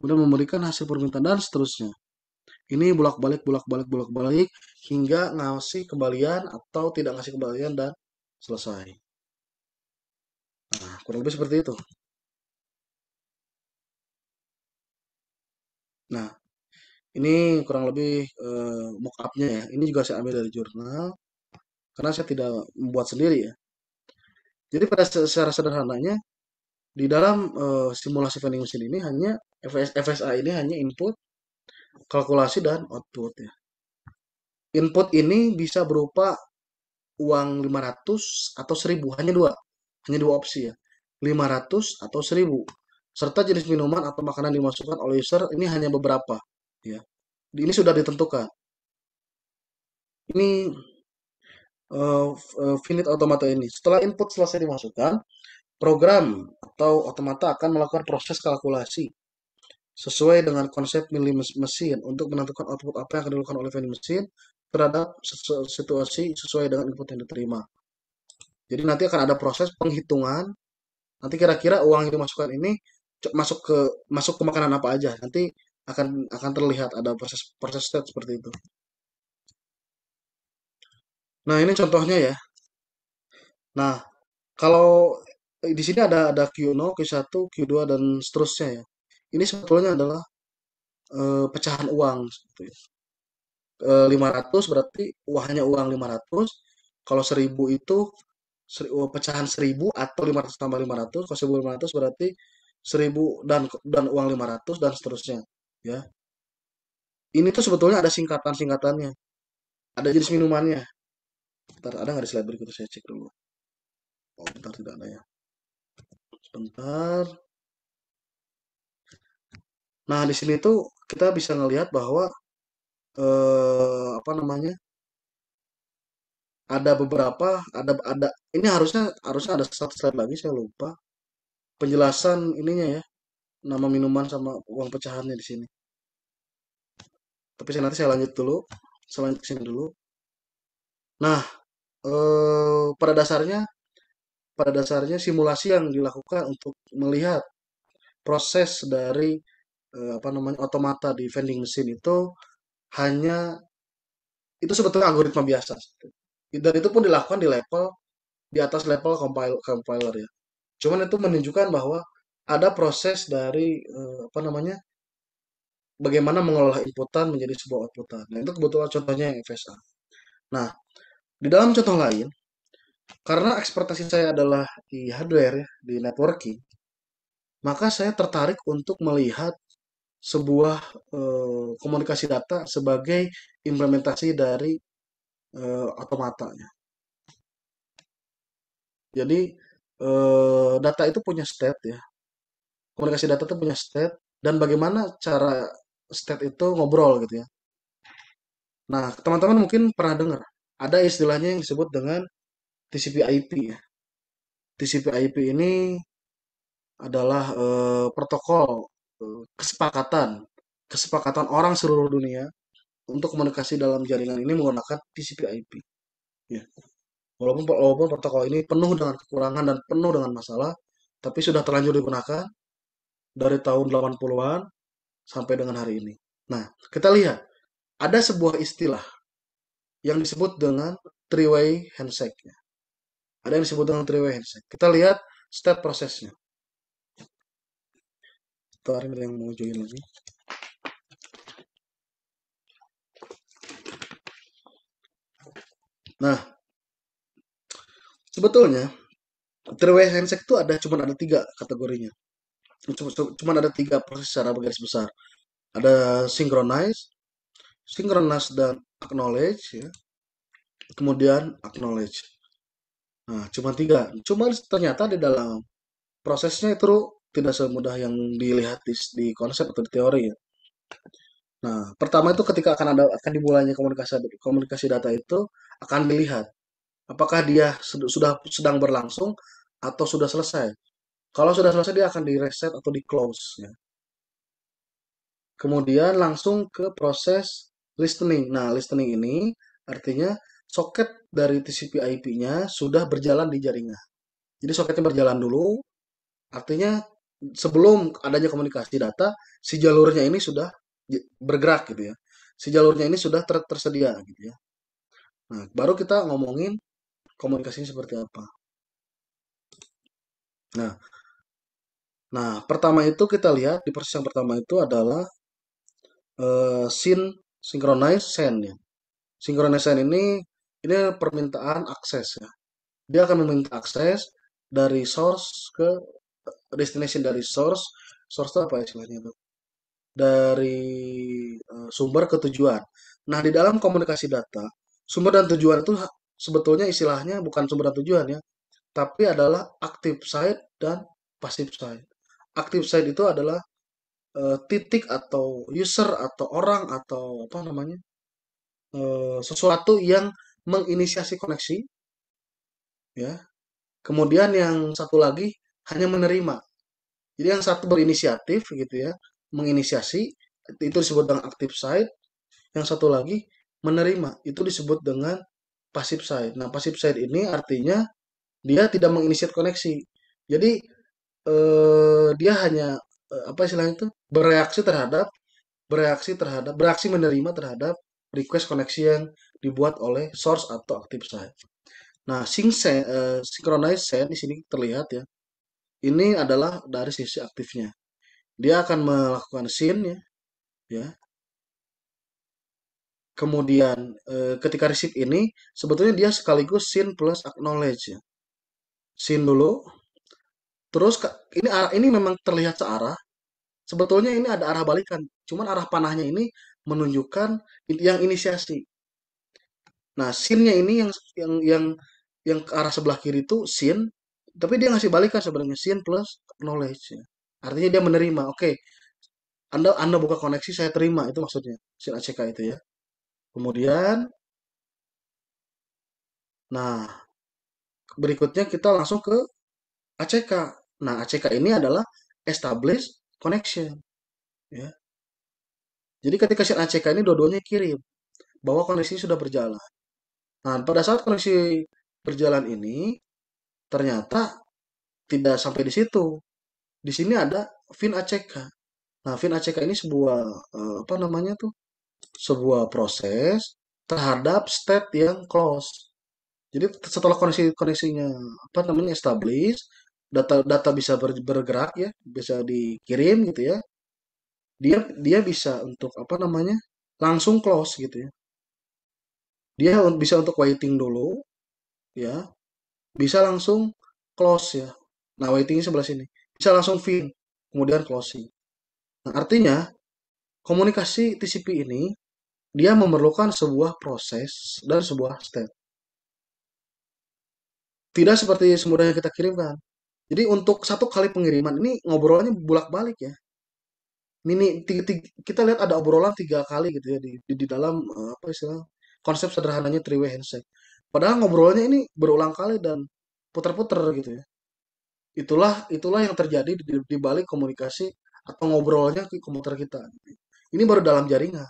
Kemudian memberikan hasil permintaan dan seterusnya. Ini bolak-balik, bolak-balik, bolak-balik hingga ngasih kembalian atau tidak ngasih kembalian dan selesai kurang lebih seperti itu nah ini kurang lebih uh, eh, mock ya. Ini juga saya ambil dari jurnal karena saya tidak membuat sendiri ya. Jadi pada secara sederhananya di dalam uh, simulasi vending machine ini hanya FS, FSA ini hanya input, kalkulasi dan output ya. Input ini bisa berupa uang 500 atau 1000 hanya dua hanya dua opsi ya. 500 atau 1000 serta jenis minuman atau makanan dimasukkan oleh user ini hanya beberapa ya. Ini sudah ditentukan. Ini uh, finite automata ini. Setelah input selesai dimasukkan, program atau automata akan melakukan proses kalkulasi sesuai dengan konsep milih mesin untuk menentukan output apa yang akan dilakukan oleh vending mesin terhadap situasi sesuai dengan input yang diterima. Jadi nanti akan ada proses penghitungan nanti kira-kira uang yang dimasukkan ini masuk ke masuk ke makanan apa aja nanti akan akan terlihat ada proses proses step seperti itu nah ini contohnya ya nah kalau di sini ada ada Q0 Q1 Q2 dan seterusnya ya ini sebetulnya adalah e, pecahan uang gitu ya. e, 500 berarti hanya uang 500 kalau 1000 itu seri, oh, pecahan 1000 atau 500 tambah 500 kalau 1500 berarti 1000 dan dan uang 500 dan seterusnya ya ini tuh sebetulnya ada singkatan-singkatannya ada jenis minumannya ntar ada nggak di slide berikutnya saya cek dulu oh bentar tidak ada ya sebentar nah di sini tuh kita bisa ngelihat bahwa eh, apa namanya ada beberapa ada ada ini harusnya harusnya ada satu slide lagi saya lupa penjelasan ininya ya nama minuman sama uang pecahannya di sini tapi saya nanti saya lanjut dulu saya lanjut sini dulu nah eh, pada dasarnya pada dasarnya simulasi yang dilakukan untuk melihat proses dari eh, apa namanya otomata di vending mesin itu hanya itu sebetulnya algoritma biasa dan itu pun dilakukan di level di atas level compiler ya cuman itu menunjukkan bahwa ada proses dari eh, apa namanya bagaimana mengelola inputan menjadi sebuah outputan nah itu kebetulan contohnya yang FSA nah di dalam contoh lain karena ekspertasi saya adalah di hardware ya, di networking maka saya tertarik untuk melihat sebuah eh, komunikasi data sebagai implementasi dari uh, atau matanya. Jadi uh, data itu punya state ya. Komunikasi data itu punya state dan bagaimana cara state itu ngobrol gitu ya. Nah, teman-teman mungkin pernah dengar ada istilahnya yang disebut dengan TCP/IP ya. TCP/IP ini adalah uh, protokol uh, kesepakatan kesepakatan orang seluruh dunia untuk komunikasi dalam jaringan ini menggunakan TCP/IP. Ya. Walaupun walaupun protokol ini penuh dengan kekurangan dan penuh dengan masalah, tapi sudah terlanjur digunakan dari tahun 80-an sampai dengan hari ini. Nah, kita lihat ada sebuah istilah yang disebut dengan three-way handshake. Ada yang disebut dengan three-way handshake. Kita lihat step prosesnya. Tarik yang mau join lagi. Nah, sebetulnya three-way handshake itu ada cuma ada tiga kategorinya. Cuma, cuma ada tiga proses secara garis besar. Ada synchronize, synchronize dan acknowledge, ya. kemudian acknowledge. Nah, cuma tiga. Cuma ternyata di dalam prosesnya itu tidak semudah yang dilihat di, di konsep atau di teori ya. Nah, pertama itu ketika akan ada akan dimulainya komunikasi komunikasi data itu akan dilihat apakah dia sudah sedang berlangsung atau sudah selesai. Kalau sudah selesai dia akan di reset atau di close ya. Kemudian langsung ke proses listening. Nah, listening ini artinya soket dari TCP IP-nya sudah berjalan di jaringan. Jadi soketnya berjalan dulu, artinya sebelum adanya komunikasi data, si jalurnya ini sudah bergerak gitu ya. Si jalurnya ini sudah ter tersedia gitu ya. Nah, baru kita ngomongin komunikasinya seperti apa. Nah, nah pertama itu kita lihat di proses yang pertama itu adalah uh, sin synchronize send ya. Synchronize send ini ini permintaan akses ya. Dia akan meminta akses dari source ke destination dari source. Source itu apa istilahnya itu? Dari uh, sumber ke tujuan. Nah, di dalam komunikasi data sumber dan tujuan itu sebetulnya istilahnya bukan sumber dan tujuan ya, tapi adalah active side dan passive side. Active side itu adalah e, titik atau user atau orang atau apa namanya e, sesuatu yang menginisiasi koneksi, ya. Kemudian yang satu lagi hanya menerima. Jadi yang satu berinisiatif gitu ya, menginisiasi itu disebut dengan active side. Yang satu lagi menerima itu disebut dengan pasif side. Nah, pasif side ini artinya dia tidak menginisiat koneksi. Jadi eh, dia hanya eh, apa istilahnya itu bereaksi terhadap bereaksi terhadap bereaksi menerima terhadap request koneksi yang dibuat oleh source atau active side. Nah, sync eh, synchronize send di sini terlihat ya. Ini adalah dari sisi aktifnya. Dia akan melakukan scene ya, ya Kemudian e, ketika receipt ini sebetulnya dia sekaligus sin plus acknowledge ya. sin dulu. Terus ini ini memang terlihat searah. Sebetulnya ini ada arah balikan, cuman arah panahnya ini menunjukkan yang inisiasi. Nah, sinnya ini yang yang yang yang ke arah sebelah kiri itu sin, tapi dia ngasih balikan sebenarnya sin plus knowledge. Artinya dia menerima. Oke, okay. Anda Anda buka koneksi, saya terima itu maksudnya sin ACK itu ya. Kemudian, nah, berikutnya kita langsung ke ACK. Nah, ACK ini adalah establish connection. Ya. Jadi ketika si ACK ini dua-duanya kirim bahwa koneksi sudah berjalan. Nah, pada saat koneksi berjalan ini ternyata tidak sampai di situ. Di sini ada fin ACK. Nah, fin ACK ini sebuah eh, apa namanya tuh? sebuah proses terhadap state yang close. Jadi setelah kondisi-kondisinya apa namanya establish, data data bisa bergerak ya, bisa dikirim gitu ya. Dia dia bisa untuk apa namanya? langsung close gitu ya. Dia bisa untuk waiting dulu ya. Bisa langsung close ya. Nah, waiting sebelah sini. Bisa langsung fill, kemudian closing. Nah, artinya komunikasi TCP ini dia memerlukan sebuah proses dan sebuah step. Tidak seperti semudah yang kita kirimkan. Jadi untuk satu kali pengiriman ini ngobrolannya bolak-balik ya. Mini tiga, tiga, kita lihat ada obrolan tiga kali gitu ya di, di, di dalam eh, apa istilah konsep sederhananya three way handshake. Padahal ngobrolnya ini berulang kali dan putar-putar gitu ya. Itulah itulah yang terjadi di, di balik komunikasi atau ngobrolnya di komputer kita. Gitu. Ini baru dalam jaringan.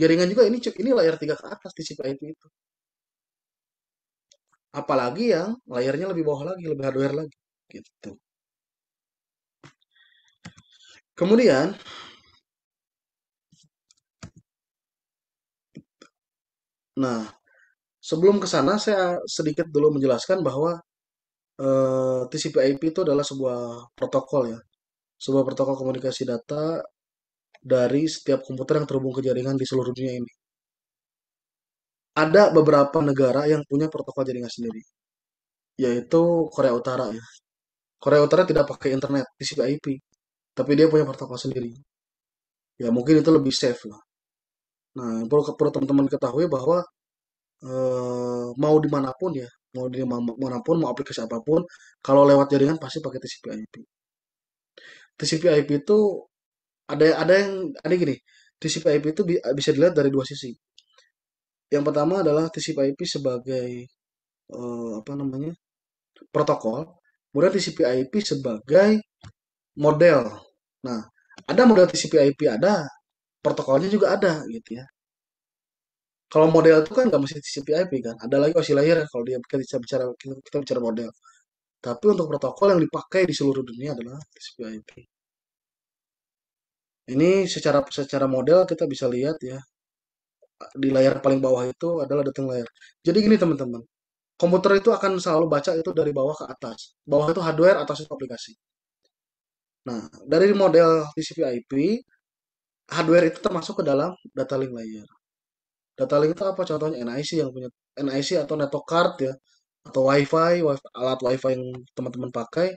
Jaringan juga ini ini layar 3 ke atas TCP IP itu. Apalagi yang layarnya lebih bawah lagi, lebih hardware lagi. Gitu. Kemudian Nah, sebelum ke sana saya sedikit dulu menjelaskan bahwa eh, TCP/IP itu adalah sebuah protokol ya, sebuah protokol komunikasi data dari setiap komputer yang terhubung ke jaringan di seluruh dunia ini. Ada beberapa negara yang punya protokol jaringan sendiri, yaitu Korea Utara. Ya. Korea Utara tidak pakai internet, TCP/IP, tapi dia punya protokol sendiri. Ya mungkin itu lebih safe lah. Nah, perlu, perlu teman-teman ketahui bahwa eh, mau dimanapun ya, mau di manapun, mau aplikasi apapun, kalau lewat jaringan pasti pakai TCP/IP. TCP/IP itu ada ada yang ada gini TCP IP itu bi bisa dilihat dari dua sisi yang pertama adalah TCP IP sebagai uh, apa namanya protokol kemudian TCP IP sebagai model nah ada model TCP IP ada protokolnya juga ada gitu ya kalau model itu kan nggak mesti TCP IP kan ada lagi OSI layer ya, kalau dia kita bicara kita bicara model tapi untuk protokol yang dipakai di seluruh dunia adalah TCP IP ini secara secara model kita bisa lihat ya di layar paling bawah itu adalah dating layer. Jadi gini teman-teman, komputer itu akan selalu baca itu dari bawah ke atas. Bawah itu hardware, atas itu aplikasi. Nah, dari model TCP/IP, hardware itu termasuk ke dalam data link layer. Data link itu apa? Contohnya NIC yang punya NIC atau network card ya, atau WiFi, wifi alat WiFi yang teman-teman pakai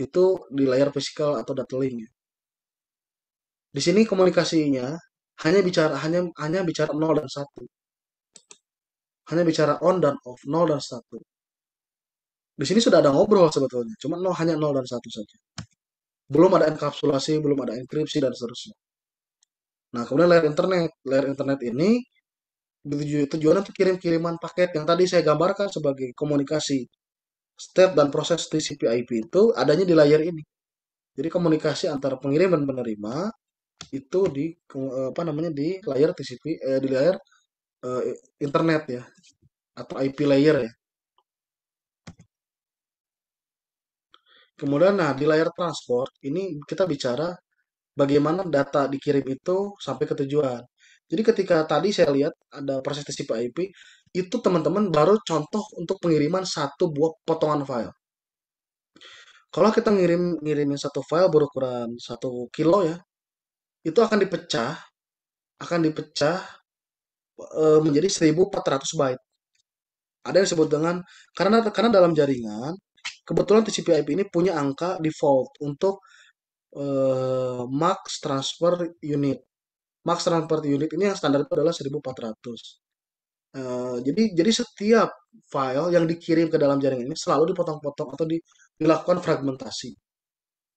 itu di layar physical atau data link ya. Di sini komunikasinya hanya bicara hanya hanya bicara 0 dan 1. Hanya bicara on dan off, 0 dan 1. Di sini sudah ada ngobrol sebetulnya, cuma 0 hanya 0 dan 1 saja. Belum ada enkapsulasi, belum ada enkripsi dan seterusnya. Nah, kemudian layer internet. Layer internet ini tujuannya untuk kirim-kiriman paket yang tadi saya gambarkan sebagai komunikasi step dan proses TCP/IP itu adanya di layer ini. Jadi komunikasi antara pengirim dan penerima itu di eh, apa namanya di layer TCP eh, di layer eh, internet ya atau IP layer ya. Kemudian nah di layer transport ini kita bicara bagaimana data dikirim itu sampai ke tujuan. Jadi ketika tadi saya lihat ada proses TCP IP itu teman-teman baru contoh untuk pengiriman satu buah potongan file. Kalau kita ngirim ngirimin satu file berukuran satu kilo ya, itu akan dipecah akan dipecah e, menjadi 1400 byte. Ada yang disebut dengan karena karena dalam jaringan kebetulan TCP/IP ini punya angka default untuk e, max transfer unit. Max transfer unit ini yang standar itu adalah 1400. Uh, e, jadi jadi setiap file yang dikirim ke dalam jaringan ini selalu dipotong-potong atau di, dilakukan fragmentasi.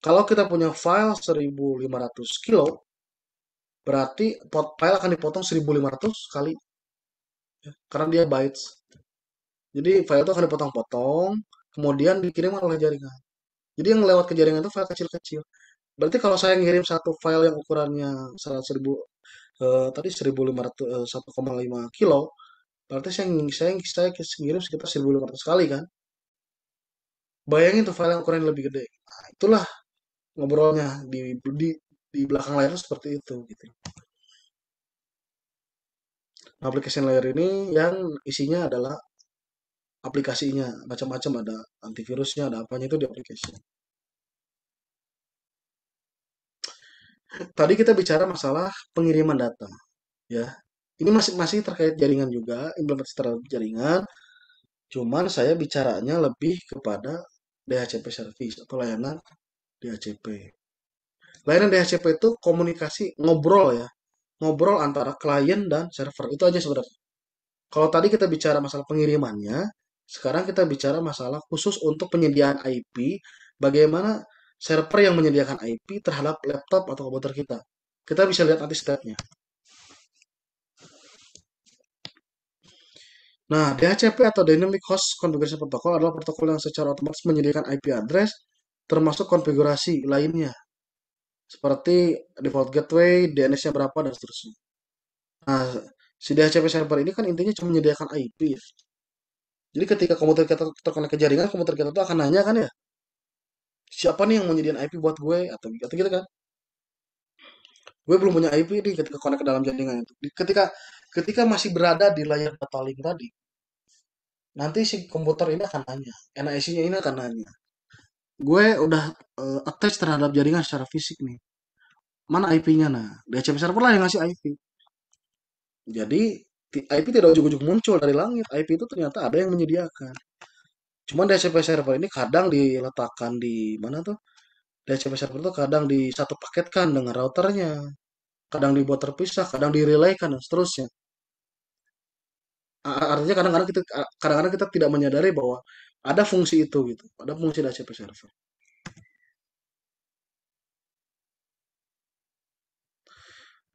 Kalau kita punya file 1500 kilo, berarti pot file akan dipotong 1500 kali ya, karena dia bytes jadi file itu akan dipotong-potong kemudian dikirim oleh jaringan jadi yang lewat ke jaringan itu file kecil-kecil berarti kalau saya ngirim satu file yang ukurannya 100 ribu eh, tadi 1500 uh, 1,5 kilo berarti saya saya saya ngirim sekitar 1500 kali kan bayangin tuh file yang ukurannya lebih gede nah, itulah ngobrolnya di, di di belakang layar seperti itu gitu. Application layer ini yang isinya adalah aplikasinya macam-macam ada antivirusnya ada apanya itu di aplikasi. Tadi kita bicara masalah pengiriman data, ya. Ini masih masih terkait jaringan juga, implementasi terhadap jaringan. Cuman saya bicaranya lebih kepada DHCP service atau layanan DHCP. Layanan DHCP itu komunikasi ngobrol ya, ngobrol antara klien dan server itu aja sebenarnya. Kalau tadi kita bicara masalah pengirimannya, sekarang kita bicara masalah khusus untuk penyediaan IP, bagaimana server yang menyediakan IP terhadap laptop atau komputer kita. Kita bisa lihat nanti stepnya. Nah, DHCP atau Dynamic Host Configuration Protocol adalah protokol yang secara otomatis menyediakan IP address termasuk konfigurasi lainnya seperti default gateway, DNS-nya berapa, dan seterusnya. Nah, si DHCP server ini kan intinya cuma menyediakan IP. Jadi ketika komputer kita terkena ke jaringan, komputer kita tuh akan nanya kan ya, siapa nih yang menyediakan IP buat gue, atau, gitu gitu kan. Gue belum punya IP nih ketika connect ke dalam jaringan itu. Ketika ketika masih berada di layar data link tadi, nanti si komputer ini akan nanya, NIC-nya ini akan nanya, Gue udah, uh, attach terhadap jaringan secara fisik nih. Mana IP-nya? Nah, DHCP server lah yang ngasih IP. Jadi, IP tidak ujug cukup muncul dari langit, IP itu ternyata ada yang menyediakan. Cuman DHCP server ini kadang diletakkan di mana tuh, DHCP server itu kadang di satu paketkan dengan routernya, kadang dibuat terpisah, kadang di dan seterusnya. artinya kadang-kadang kita kadang-kadang kita tidak menyadari bahwa ada fungsi itu gitu ada fungsi DHCP server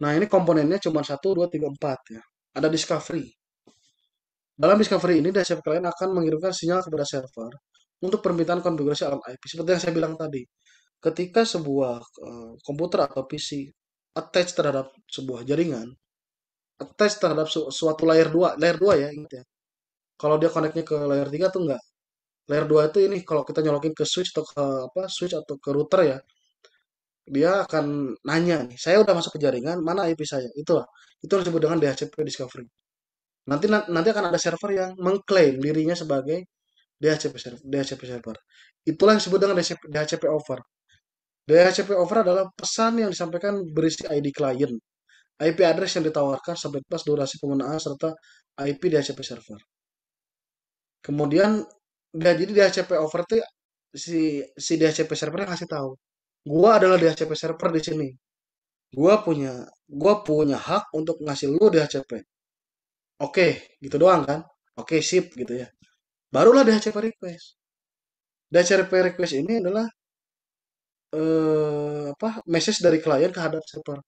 nah ini komponennya cuma satu dua tiga empat ya ada discovery dalam discovery ini DHCP client akan mengirimkan sinyal kepada server untuk permintaan konfigurasi alam IP seperti yang saya bilang tadi ketika sebuah uh, komputer atau PC attach terhadap sebuah jaringan attach terhadap su suatu layer 2 layer 2 ya ingat ya kalau dia koneknya ke layer 3 tuh enggak layer 2 itu ini kalau kita nyolokin ke switch atau ke apa switch atau ke router ya dia akan nanya nih saya udah masuk ke jaringan mana IP saya itulah itu yang disebut dengan DHCP discovery nanti nanti akan ada server yang mengklaim dirinya sebagai DHCP server DHCP server itulah yang disebut dengan DHCP, DHCP over DHCP over adalah pesan yang disampaikan berisi ID client IP address yang ditawarkan sampai pas durasi penggunaan serta IP DHCP server. Kemudian nggak jadi DHCP over tuh si si DHCP server ngasih tahu gua adalah DHCP server di sini gua punya gua punya hak untuk ngasih lu DHCP oke gitu doang kan oke sip gitu ya barulah DHCP request DHCP request ini adalah eh, apa message dari klien kehadap server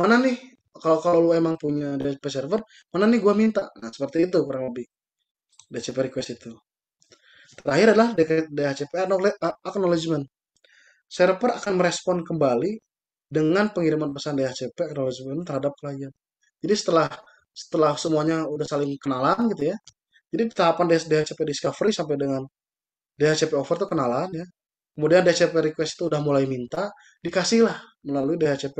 mana nih kalau kalau lu emang punya DHCP server mana nih gua minta nah seperti itu kurang lebih DHCP request itu Terakhir adalah DHCP acknowledgement. Server akan merespon kembali dengan pengiriman pesan DHCP acknowledgement terhadap klien. Jadi setelah setelah semuanya udah saling kenalan gitu ya. Jadi tahapan DHCP discovery sampai dengan DHCP offer itu kenalan ya. Kemudian DHCP request itu udah mulai minta, dikasihlah melalui DHCP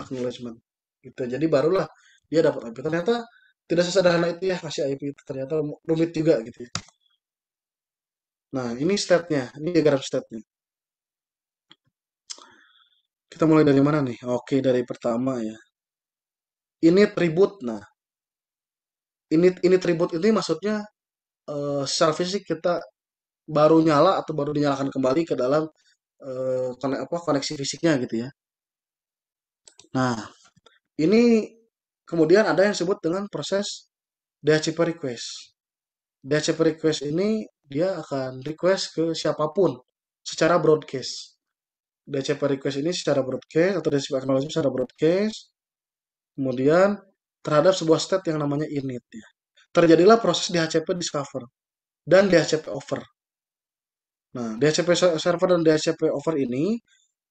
acknowledgement. Gitu. Jadi barulah dia dapat IP. Ternyata tidak sesederhana itu ya kasih IP ternyata rumit juga gitu ya. Nah, ini statnya, ini diagram statnya. Kita mulai dari mana nih? Oke, dari pertama ya. Ini tribut, nah. Ini ini tribut ini maksudnya uh, secara kita baru nyala atau baru dinyalakan kembali ke dalam uh, eh, konek, apa koneksi fisiknya gitu ya. Nah, ini kemudian ada yang disebut dengan proses DHCP request. DHCP request ini dia akan request ke siapapun secara broadcast. DCP request ini secara broadcast atau DCP acknowledgement secara broadcast. Kemudian terhadap sebuah state yang namanya init ya. Terjadilah proses DHCP discover dan DHCP offer. Nah, DHCP server dan DHCP offer ini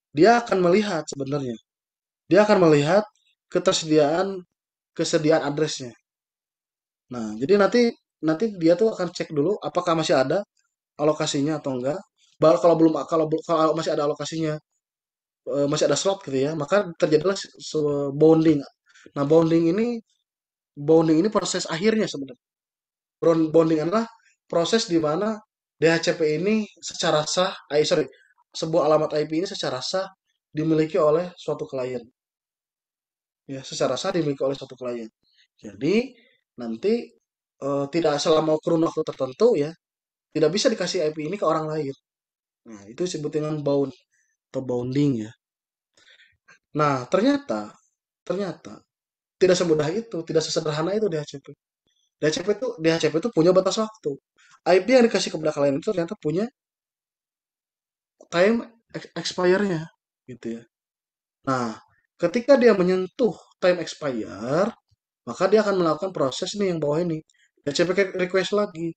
dia akan melihat sebenarnya. Dia akan melihat ketersediaan kesediaan addressnya. Nah, jadi nanti nanti dia tuh akan cek dulu apakah masih ada alokasinya atau enggak baru kalau belum kalau kalau masih ada alokasinya e, masih ada slot gitu ya maka terjadilah bonding nah bonding ini bonding ini proses akhirnya sebenarnya bonding adalah proses di mana DHCP ini secara sah eh, sorry sebuah alamat IP ini secara sah dimiliki oleh suatu klien ya secara sah dimiliki oleh suatu klien jadi nanti uh, tidak selama kurun waktu tertentu ya tidak bisa dikasih IP ini ke orang lain. Nah, itu disebut dengan bound atau bounding ya. Nah, ternyata ternyata tidak semudah itu, tidak sesederhana itu DHCP. DHCP itu DHCP itu punya batas waktu. IP yang dikasih kepada kalian itu ternyata punya time expire-nya gitu ya. Nah, ketika dia menyentuh time expire, maka dia akan melakukan proses nih yang bawah ini pakai request lagi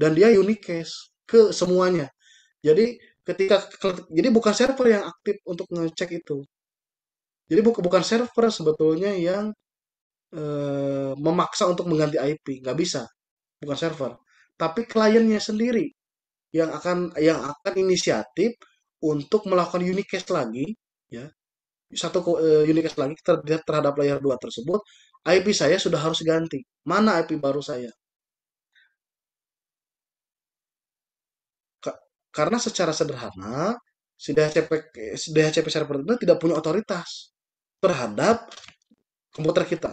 dan dia unicast ke semuanya jadi ketika jadi bukan server yang aktif untuk ngecek itu jadi bukan server sebetulnya yang e, memaksa untuk mengganti IP nggak bisa bukan server tapi kliennya sendiri yang akan yang akan inisiatif untuk melakukan unicast lagi ya satu uh, eh, unicast lagi terhadap layar dua tersebut IP saya sudah harus ganti mana IP baru saya Karena secara sederhana, si DHCP, si DHCP server itu tidak punya otoritas terhadap komputer kita.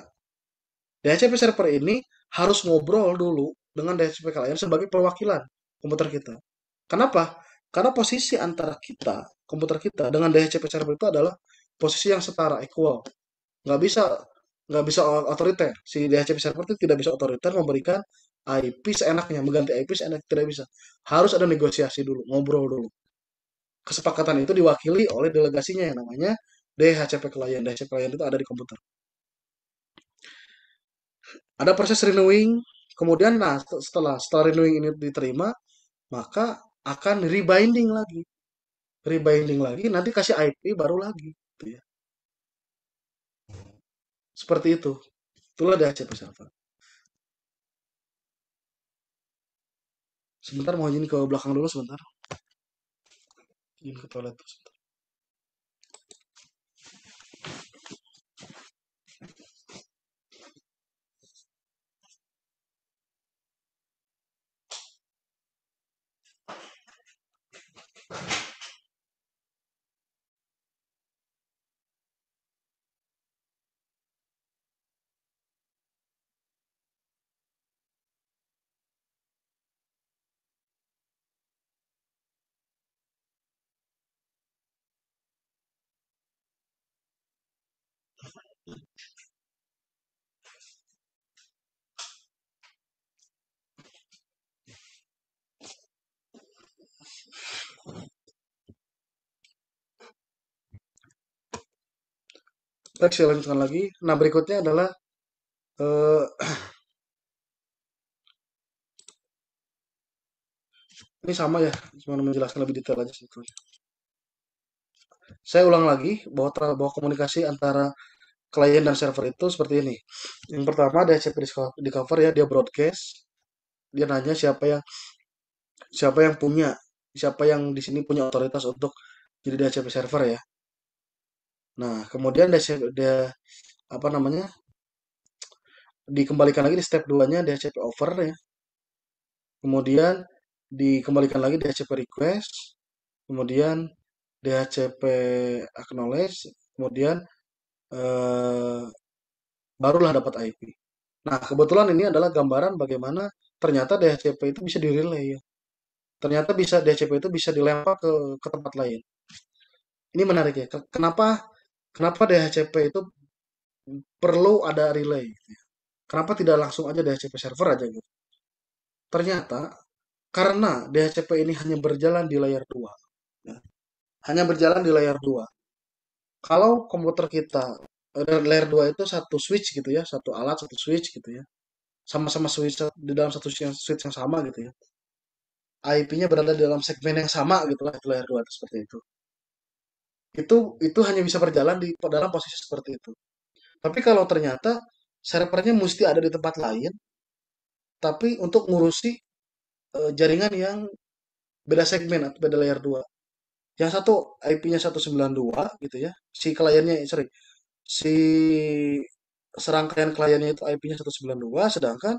DHCP server ini harus ngobrol dulu dengan DHCP klien sebagai perwakilan komputer kita. Kenapa? Karena posisi antara kita, komputer kita, dengan DHCP server itu adalah posisi yang setara, equal. Nggak bisa nggak bisa otoriter. Si DHCP server itu tidak bisa otoriter memberikan IP seenaknya, mengganti IP seenaknya tidak bisa. Harus ada negosiasi dulu, ngobrol dulu. Kesepakatan itu diwakili oleh delegasinya yang namanya DHCP klien. DHCP klien itu ada di komputer. Ada proses renewing, kemudian nah setelah setelah renewing ini diterima, maka akan rebinding lagi. Rebinding lagi, nanti kasih IP baru lagi. Gitu ya. Seperti itu. Itulah DHCP server. sebentar mau izin ke belakang dulu sebentar izin ke toilet sebentar Kita saya lanjutkan lagi. Nah, berikutnya adalah uh, ini sama ya, cuma menjelaskan lebih detail aja situ. Ya. Saya ulang lagi bahwa bahwa komunikasi antara klien dan server itu seperti ini. Yang pertama ada HCP di cover ya, dia broadcast, dia nanya siapa yang siapa yang punya, siapa yang di sini punya otoritas untuk jadi DHCP server ya. Nah, kemudian dia, dia apa namanya? dikembalikan lagi di step 2-nya DHCP over ya. Kemudian dikembalikan lagi DHCP request, kemudian DHCP acknowledge, kemudian eh, barulah dapat IP. Nah, kebetulan ini adalah gambaran bagaimana ternyata DHCP itu bisa di-relay ya. Ternyata bisa DHCP itu bisa dilempar ke, ke tempat lain. Ini menarik ya. Kenapa kenapa DHCP itu perlu ada relay gitu ya? Kenapa tidak langsung aja DHCP server aja gitu. Ternyata karena DHCP ini hanya berjalan di layar 2. Ya. Hanya berjalan di layar 2. Kalau komputer kita eh, layer 2 itu satu switch gitu ya, satu alat, satu switch gitu ya. Sama-sama switch di dalam satu switch yang sama gitu ya. IP-nya berada di dalam segmen yang sama gitu lah, itu layer 2 itu seperti itu itu itu hanya bisa berjalan di dalam posisi seperti itu. Tapi kalau ternyata servernya mesti ada di tempat lain, tapi untuk ngurusi e, jaringan yang beda segmen atau beda layer dua, Yang satu IP-nya 192 gitu ya. Si kliennya sorry. Si serangkaian kliennya itu IP-nya 192 sedangkan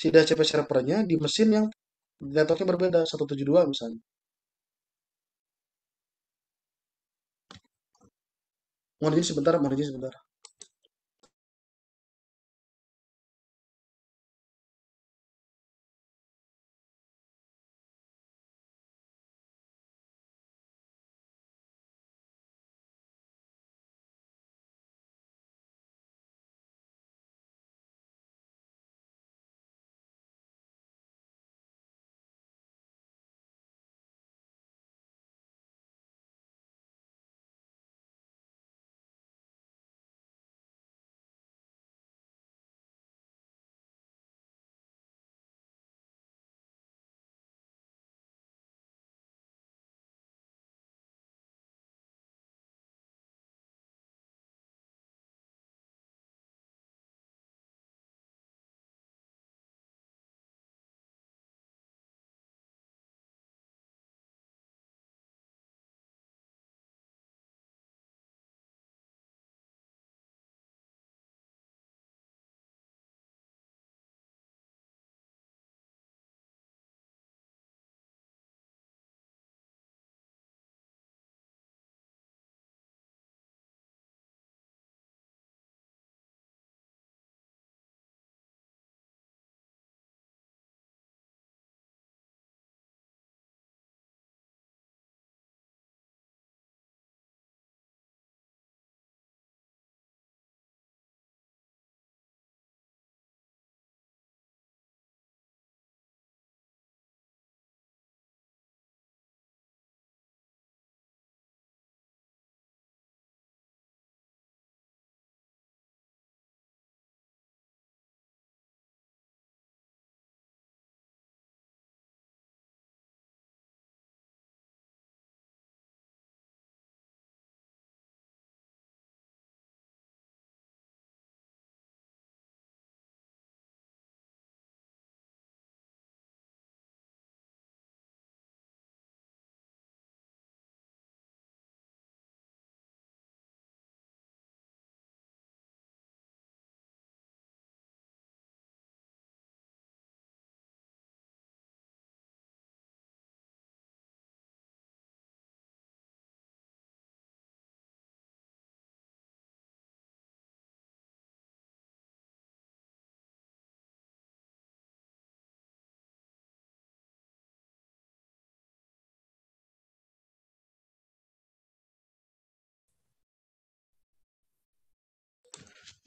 si DHCP servernya di mesin yang networknya berbeda 172 misalnya. Mau review sebentar, mau review sebentar.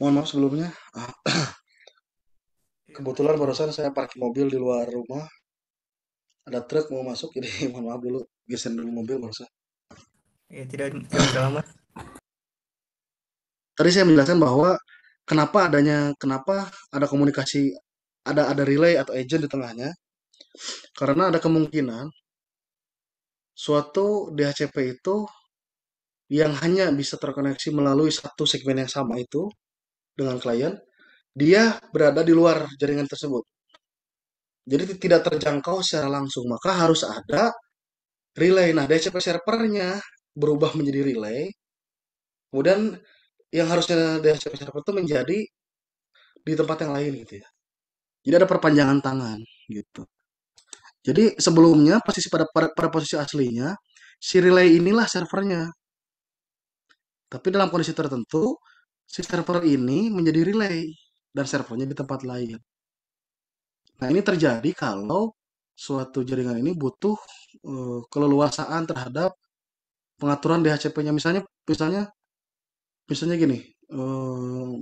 mohon maaf sebelumnya ah, kebetulan barusan saya parkir mobil di luar rumah ada truk mau masuk jadi mohon maaf dulu geser dulu mobil barusan ya tidak tidak lama tadi saya menjelaskan bahwa kenapa adanya kenapa ada komunikasi ada ada relay atau agent di tengahnya karena ada kemungkinan suatu DHCP itu yang hanya bisa terkoneksi melalui satu segmen yang sama itu dengan klien, dia berada di luar jaringan tersebut. Jadi tidak terjangkau secara langsung, maka harus ada relay. Nah, DHCP servernya berubah menjadi relay. Kemudian yang harusnya DHCP server itu menjadi di tempat yang lain gitu ya. Jadi ada perpanjangan tangan gitu. Jadi sebelumnya posisi pada, pada pada posisi aslinya si relay inilah servernya. Tapi dalam kondisi tertentu si server ini menjadi relay dan servernya di tempat lain. Nah, ini terjadi kalau suatu jaringan ini butuh uh, keleluasaan terhadap pengaturan DHCP-nya. Misalnya, misalnya, misalnya gini, uh,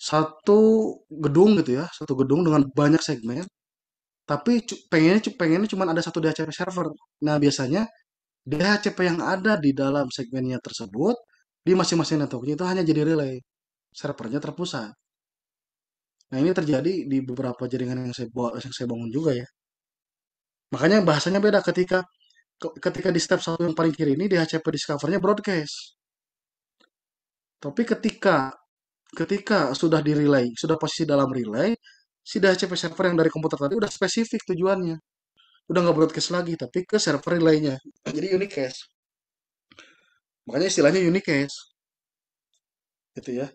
satu gedung gitu ya, satu gedung dengan banyak segmen, tapi pengennya pengennya cuma ada satu DHCP server. Nah, biasanya DHCP yang ada di dalam segmennya tersebut di masing-masing networknya itu hanya jadi relay servernya terpusat. Nah ini terjadi di beberapa jaringan yang saya buat, yang saya bangun juga ya. Makanya bahasanya beda ketika ketika di step satu yang paling kiri ini di HCP discover broadcast. Tapi ketika ketika sudah di relay, sudah posisi dalam relay, si DHCP server yang dari komputer tadi udah spesifik tujuannya. Udah nggak broadcast lagi, tapi ke server relaynya. Jadi unicast. Makanya istilahnya unicast. Gitu ya.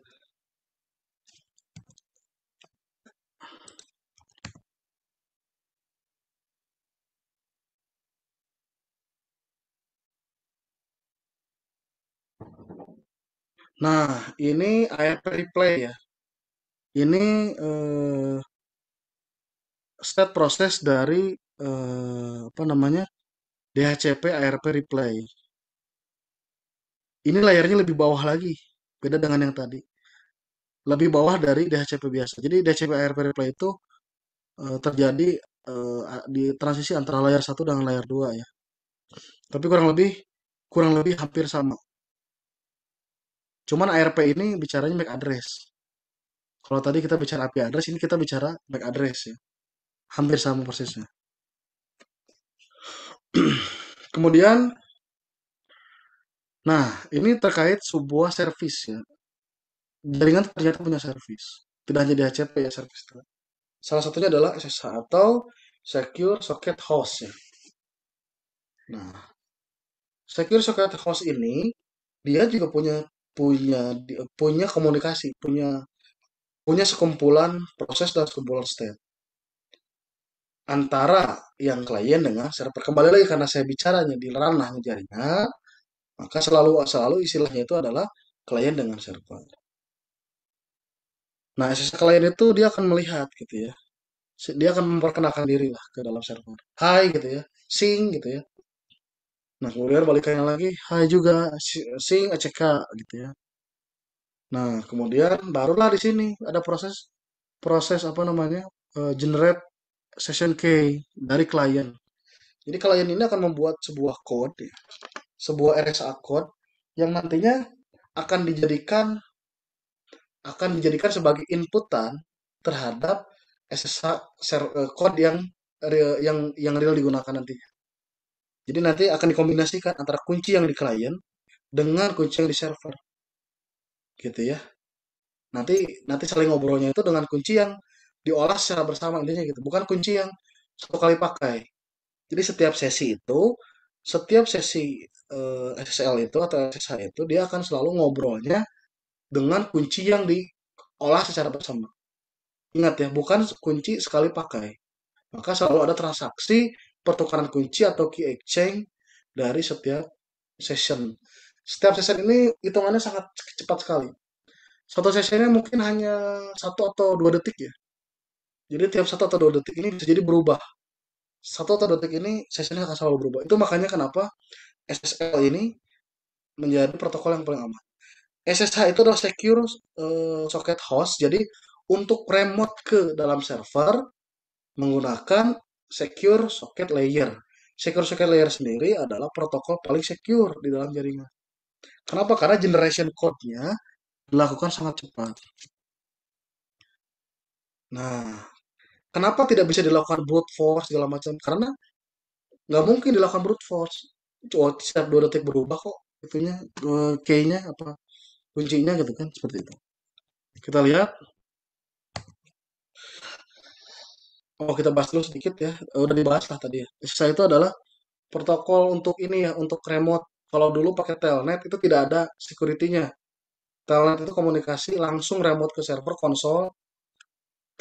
Nah, ini ARP replay ya. Ini eh, step proses dari eh, apa namanya DHCP ARP replay. Ini layarnya lebih bawah lagi, beda dengan yang tadi. Lebih bawah dari DHCP biasa. Jadi DHCP ARP replay itu eh, terjadi eh, di transisi antara layar satu dengan layar dua ya. Tapi kurang lebih kurang lebih hampir sama Cuman ARP ini bicaranya MAC address. Kalau tadi kita bicara IP address, ini kita bicara MAC address ya. Hampir sama persisnya. Kemudian, nah ini terkait sebuah service ya. Jaringan ternyata punya service. Tidak hanya di HCP ya service itu. Salah satunya adalah SSH atau Secure Socket Host ya. Nah, Secure Socket Host ini dia juga punya punya punya komunikasi, punya punya sekumpulan proses dan sekumpulan state antara yang klien dengan server. Kembali lagi karena saya bicaranya di ranah jaringan, maka selalu selalu istilahnya itu adalah klien dengan server. Nah, SSH klien itu dia akan melihat gitu ya. Dia akan memperkenalkan diri lah ke dalam server. Hai gitu ya, sing gitu ya. Nah, kemudian balikannya lagi, hai juga, sing ECK gitu ya. Nah, kemudian barulah di sini ada proses proses apa namanya? Eh, generate session key dari klien. Jadi klien ini akan membuat sebuah code ya. Sebuah RSA code yang nantinya akan dijadikan akan dijadikan sebagai inputan terhadap SSH eh, code yang eh, yang yang real digunakan nantinya. Jadi nanti akan dikombinasikan antara kunci yang di klien dengan kunci yang di server. Gitu ya. Nanti nanti saling ngobrolnya itu dengan kunci yang diolah secara bersama intinya gitu. Bukan kunci yang satu kali pakai. Jadi setiap sesi itu, setiap sesi uh, eh, SSL itu atau SSH itu dia akan selalu ngobrolnya dengan kunci yang diolah secara bersama. Ingat ya, bukan kunci sekali pakai. Maka selalu ada transaksi pertukaran kunci atau key exchange dari setiap session. Setiap session ini hitungannya sangat cepat sekali. Satu sessionnya mungkin hanya satu atau dua detik ya. Jadi tiap satu atau dua detik ini bisa jadi berubah. Satu atau dua detik ini sessionnya akan selalu berubah. Itu makanya kenapa SSL ini menjadi protokol yang paling aman. SSH itu adalah secure uh, eh, socket host. Jadi untuk remote ke dalam server menggunakan secure socket layer. Secure socket layer sendiri adalah protokol paling secure di dalam jaringan. Kenapa? Karena generation code-nya dilakukan sangat cepat. Nah, kenapa tidak bisa dilakukan brute force segala macam? Karena nggak mungkin dilakukan brute force. Coba setiap dua detik berubah kok itunya eh, key-nya apa kuncinya gitu kan seperti itu. Kita lihat Oh kita bahas dulu sedikit ya. Eh, udah dibahas lah tadi ya. Sisa itu adalah protokol untuk ini ya, untuk remote. Kalau dulu pakai telnet itu tidak ada security-nya. Telnet itu komunikasi langsung remote ke server konsol,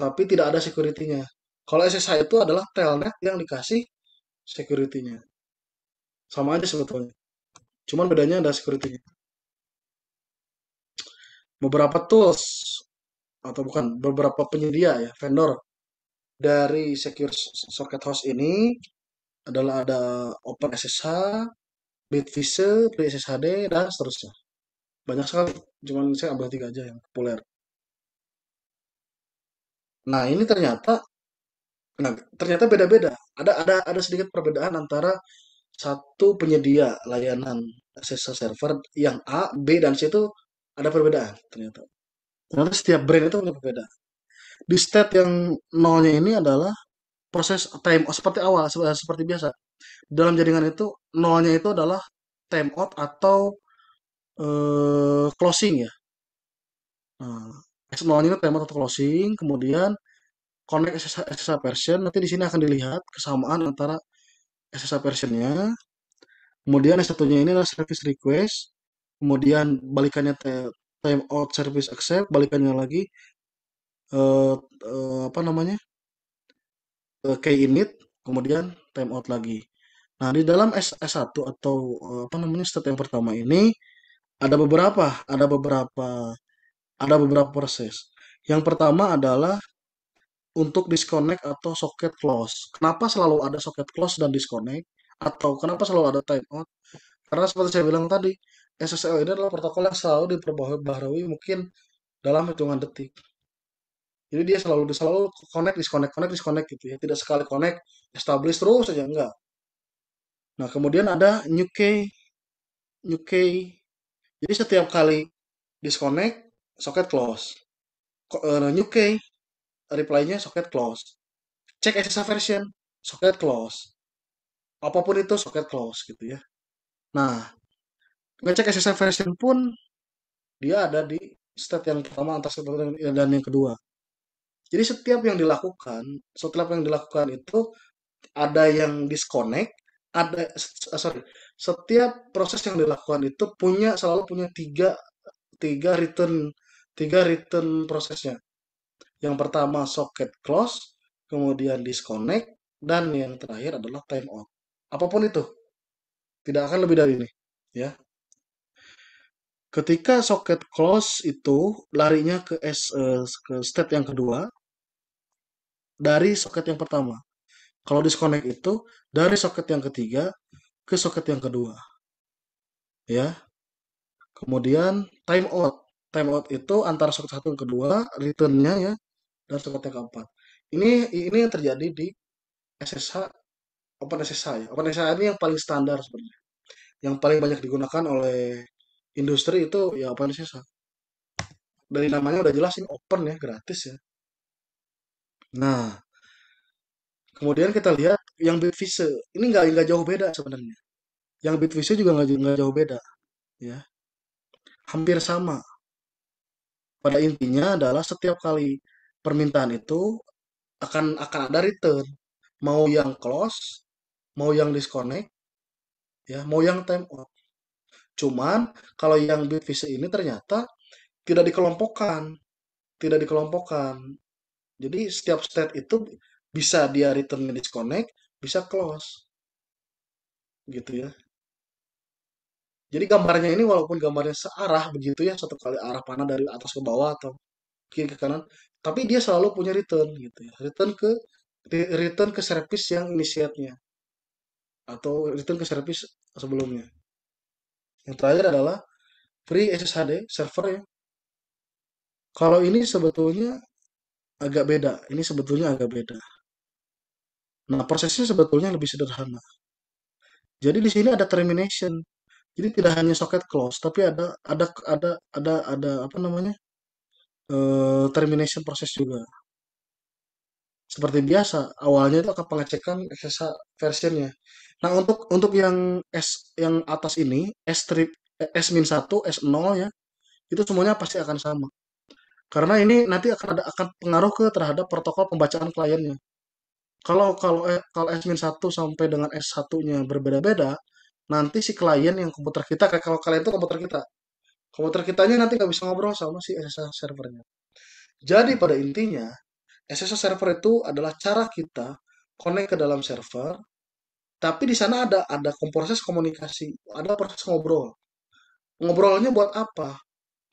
tapi tidak ada security-nya. Kalau SSH itu adalah telnet yang dikasih security-nya. Sama aja sebetulnya. Cuman bedanya ada security-nya. Beberapa tools, atau bukan, beberapa penyedia ya, vendor, dari secure socket host ini adalah ada open SSH, Bitvisor, FreeSSHD, dan seterusnya. Banyak sekali, cuman saya ambil tiga aja yang populer. Nah ini ternyata, nah ternyata beda-beda. Ada ada ada sedikit perbedaan antara satu penyedia layanan SSH server yang A, B dan C itu ada perbedaan ternyata. Ternyata setiap brand itu punya perbedaan di state yang nolnya ini adalah proses time out seperti awal seperti biasa dalam jaringan itu nolnya itu adalah time out atau uh, closing ya nah, nolnya itu time out atau closing kemudian connect SSH, SSH version nanti di sini akan dilihat kesamaan antara SSH versionnya kemudian yang satunya ini adalah service request kemudian balikannya time out service accept balikannya lagi uh, apa namanya uh, init kemudian timeout lagi nah di dalam S S1 atau uh, apa namanya state yang pertama ini ada beberapa ada beberapa ada beberapa proses yang pertama adalah untuk disconnect atau socket close. Kenapa selalu ada socket close dan disconnect? Atau kenapa selalu ada timeout? Karena seperti saya bilang tadi, SSL ini adalah protokol yang selalu diperbaharui mungkin dalam hitungan detik jadi dia selalu selalu connect disconnect connect disconnect gitu ya tidak sekali connect establish terus saja enggak nah kemudian ada new key new key jadi setiap kali disconnect socket close eh, new key reply-nya socket close check SSH version socket close apapun itu socket close gitu ya nah ngecek SSH version pun dia ada di state yang pertama antara state dan yang kedua jadi setiap yang dilakukan, setiap yang dilakukan itu ada yang disconnect, ada eh, sorry, setiap proses yang dilakukan itu punya selalu punya tiga tiga return tiga return prosesnya. Yang pertama socket close, kemudian disconnect, dan yang terakhir adalah time out. Apapun itu, tidak akan lebih dari ini, ya. Ketika socket close itu larinya ke S, eh, ke step yang kedua, dari soket yang pertama. Kalau disconnect itu dari soket yang ketiga ke soket yang kedua. Ya. Kemudian time out. Time out itu antara soket satu ke kedua, returnnya ya, dan soket yang keempat. Ini ini yang terjadi di SSH Open SSH ya. Open SSH ini yang paling standar sebenarnya. Yang paling banyak digunakan oleh industri itu ya Open SSH. Dari namanya udah jelas ini open ya, gratis ya. Nah, kemudian kita lihat yang Bitfise ini nggak nggak jauh beda sebenarnya. Yang Bitfise juga nggak jauh beda, ya. Hampir sama. Pada intinya adalah setiap kali permintaan itu akan akan ada return, mau yang close, mau yang disconnect, ya, mau yang time out. Cuman kalau yang Bitfise ini ternyata tidak dikelompokkan, tidak dikelompokkan jadi setiap state itu bisa dia return disconnect, bisa close. Gitu ya. Jadi gambarnya ini walaupun gambarnya searah begitu ya, satu kali arah panah dari atas ke bawah atau kiri ke kanan, tapi dia selalu punya return gitu ya. Return ke return ke service yang inisiatnya atau return ke service sebelumnya. Yang terakhir adalah free SSHD server ya. Kalau ini sebetulnya agak beda. Ini sebetulnya agak beda. Nah, prosesnya sebetulnya lebih sederhana. Jadi di sini ada termination. Jadi tidak hanya socket close, tapi ada ada ada ada ada apa namanya? E, termination proses juga. Seperti biasa, awalnya itu akan pengecekan SSH versionnya. Nah, untuk untuk yang S yang atas ini, S strip S-1, S0 ya, itu semuanya pasti akan sama. Karena ini nanti akan ada akan pengaruh ke terhadap protokol pembacaan kliennya. Kalau kalau eh, kalau S-1 sampai dengan S1-nya berbeda-beda, nanti si klien yang komputer kita kayak kalau kalian itu komputer kita. Komputer kitanya nanti nggak bisa ngobrol sama si SSH servernya. Jadi pada intinya, SSH server itu adalah cara kita connect ke dalam server, tapi di sana ada ada proses komunikasi, ada proses ngobrol. Ngobrolnya buat apa?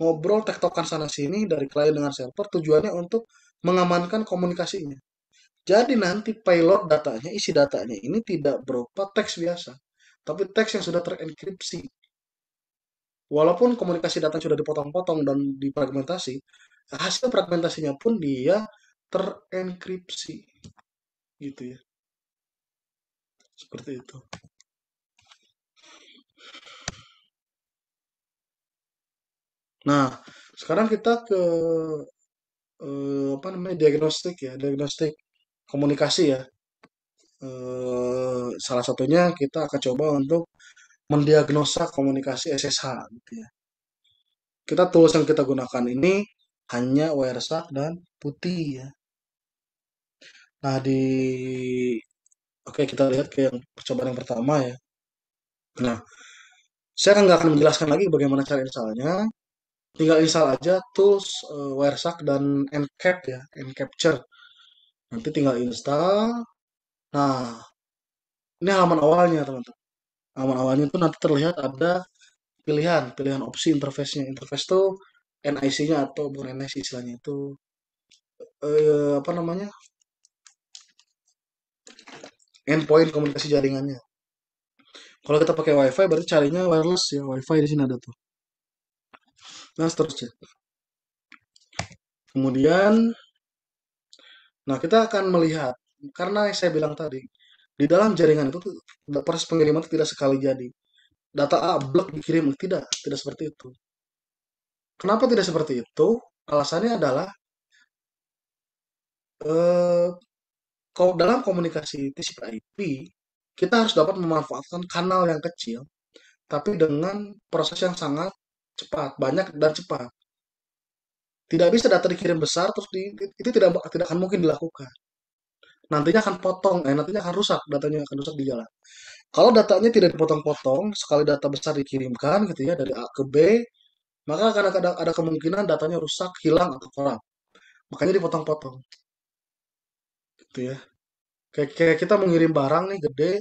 ngobrol tektokan sana sini dari klien dengan server tujuannya untuk mengamankan komunikasinya. Jadi nanti payload datanya, isi datanya ini tidak berupa teks biasa, tapi teks yang sudah terenkripsi. Walaupun komunikasi data sudah dipotong-potong dan difragmentasi, hasil fragmentasinya pun dia terenkripsi. Gitu ya. Seperti itu. Nah, sekarang kita ke eh, apa namanya diagnostik ya, diagnostik komunikasi ya. Eh, salah satunya kita akan coba untuk mendiagnosa komunikasi SSH gitu ya. Kita tools yang kita gunakan ini hanya Wireshark dan putih ya. Nah di oke kita lihat ke yang percobaan yang pertama ya. Nah saya nggak akan menjelaskan lagi bagaimana cara installnya, tinggal install aja tools uh, eh, wiresack dan ncap ya ncapture nanti tinggal install nah ini halaman awalnya teman-teman halaman awalnya itu nanti terlihat ada pilihan pilihan opsi interface-nya interface tuh NIC-nya atau bukan NIC istilahnya itu uh, apa namanya endpoint komunikasi jaringannya kalau kita pakai wifi berarti carinya wireless ya wifi di sini ada tuh Nah, seterusnya. Kemudian, nah kita akan melihat, karena saya bilang tadi, di dalam jaringan itu proses pengiriman itu tidak sekali jadi. Data A blok dikirim, tidak, tidak seperti itu. Kenapa tidak seperti itu? Alasannya adalah eh, dalam komunikasi TCP/IP kita harus dapat memanfaatkan kanal yang kecil, tapi dengan proses yang sangat cepat, banyak dan cepat. Tidak bisa data dikirim besar terus di, itu tidak tidak akan mungkin dilakukan. Nantinya akan potong, eh nantinya akan rusak, datanya akan rusak di jalan. Kalau datanya tidak dipotong-potong, sekali data besar dikirimkan gitu ya dari A ke B, maka akan ada, ada kemungkinan datanya rusak, hilang atau kurang Makanya dipotong-potong. Gitu ya. Kayak, kayak kita mengirim barang nih gede,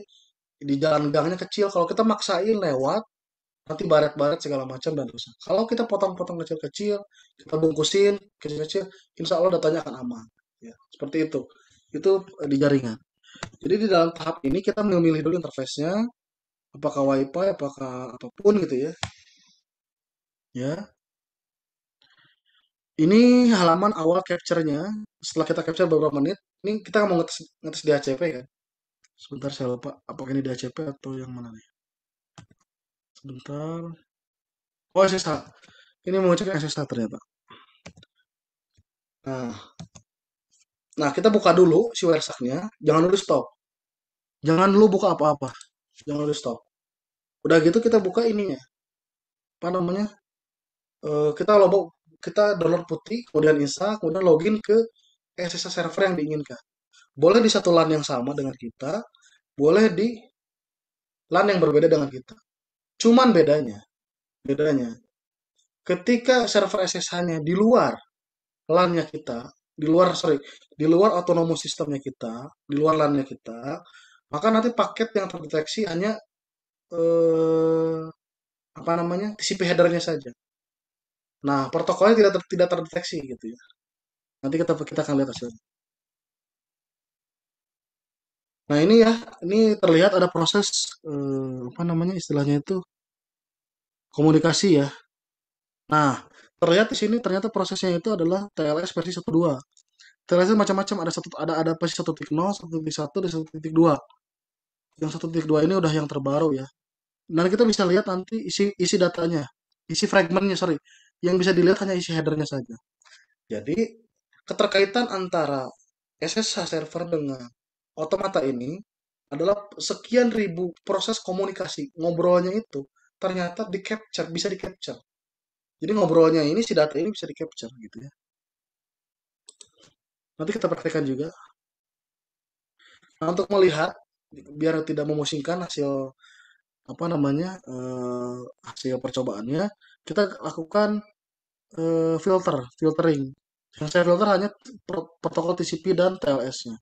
di jalan gangnya kecil. Kalau kita maksain lewat, nanti baret-baret segala macam dan rusak. Kalau kita potong-potong kecil-kecil, kita bungkusin kecil-kecil, insya Allah datanya akan aman. Ya, seperti itu. Itu eh, di jaringan. Jadi di dalam tahap ini kita memilih dulu interface-nya, apakah WiFi, apakah apapun gitu ya. Ya. Ini halaman awal capture-nya. Setelah kita capture beberapa menit, ini kita mau ngetes, ngetes di ACP kan. Sebentar saya lupa apakah ini di ACP atau yang mana nih sebentar oh SSH ini mau cek SSH ternyata nah nah kita buka dulu si whatsapp jangan dulu stop jangan dulu buka apa-apa jangan dulu stop udah gitu kita buka ininya apa namanya uh, kita logo kita download putih kemudian install kemudian login ke SSH server yang diinginkan boleh di satu LAN yang sama dengan kita boleh di LAN yang berbeda dengan kita Cuman bedanya, bedanya ketika server SSH-nya di luar LAN-nya kita, di luar sorry, di luar autonomous sistemnya kita, di luar LAN-nya kita, maka nanti paket yang terdeteksi hanya eh, apa namanya TCP headernya saja. Nah protokolnya tidak ter, tidak terdeteksi gitu ya. Nanti kita kita akan lihat hasilnya. Nah ini ya, ini terlihat ada proses eh, apa namanya istilahnya itu komunikasi ya. Nah, terlihat di sini ternyata prosesnya itu adalah TLS versi 1.2. TLS macam-macam ada satu ada ada versi 1.0, 1.1 dan 1.2. Yang 1.2 ini udah yang terbaru ya. Nah, kita bisa lihat nanti isi isi datanya, isi fragmentnya sorry. Yang bisa dilihat hanya isi headernya saja. Jadi keterkaitan antara SSH server dengan otomata ini adalah sekian ribu proses komunikasi ngobrolnya itu ternyata di capture bisa di capture jadi ngobrolnya ini si data ini bisa di capture gitu ya nanti kita praktekkan juga nah untuk melihat biar tidak memusingkan hasil apa namanya uh, hasil percobaannya kita lakukan uh, filter filtering yang saya filter hanya protokol TCP dan TLS-nya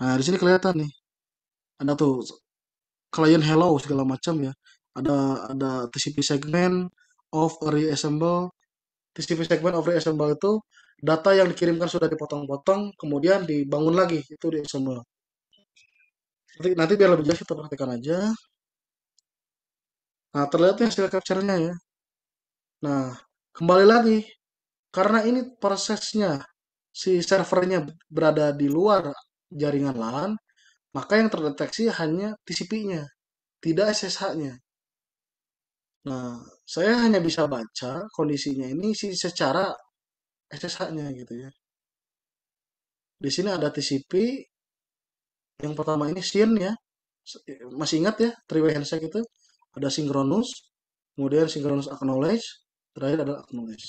nah di sini kelihatan nih ada tuh klien hello segala macam ya ada ada TCP segment of reassemble TCP segment of reassemble itu data yang dikirimkan sudah dipotong-potong kemudian dibangun lagi itu reassemble nanti, nanti biar lebih jelas kita perhatikan aja nah terlihat terlihatnya hasil capture-nya ya nah kembali lagi karena ini prosesnya si servernya berada di luar jaringan LAN maka yang terdeteksi hanya TCP-nya tidak SSH-nya Nah, saya hanya bisa baca kondisinya ini sih secara SSH-nya gitu ya. Di sini ada TCP, yang pertama ini SYN ya, masih ingat ya, three-way handshake itu, ada synchronous, kemudian synchronous acknowledge, terakhir ada acknowledge.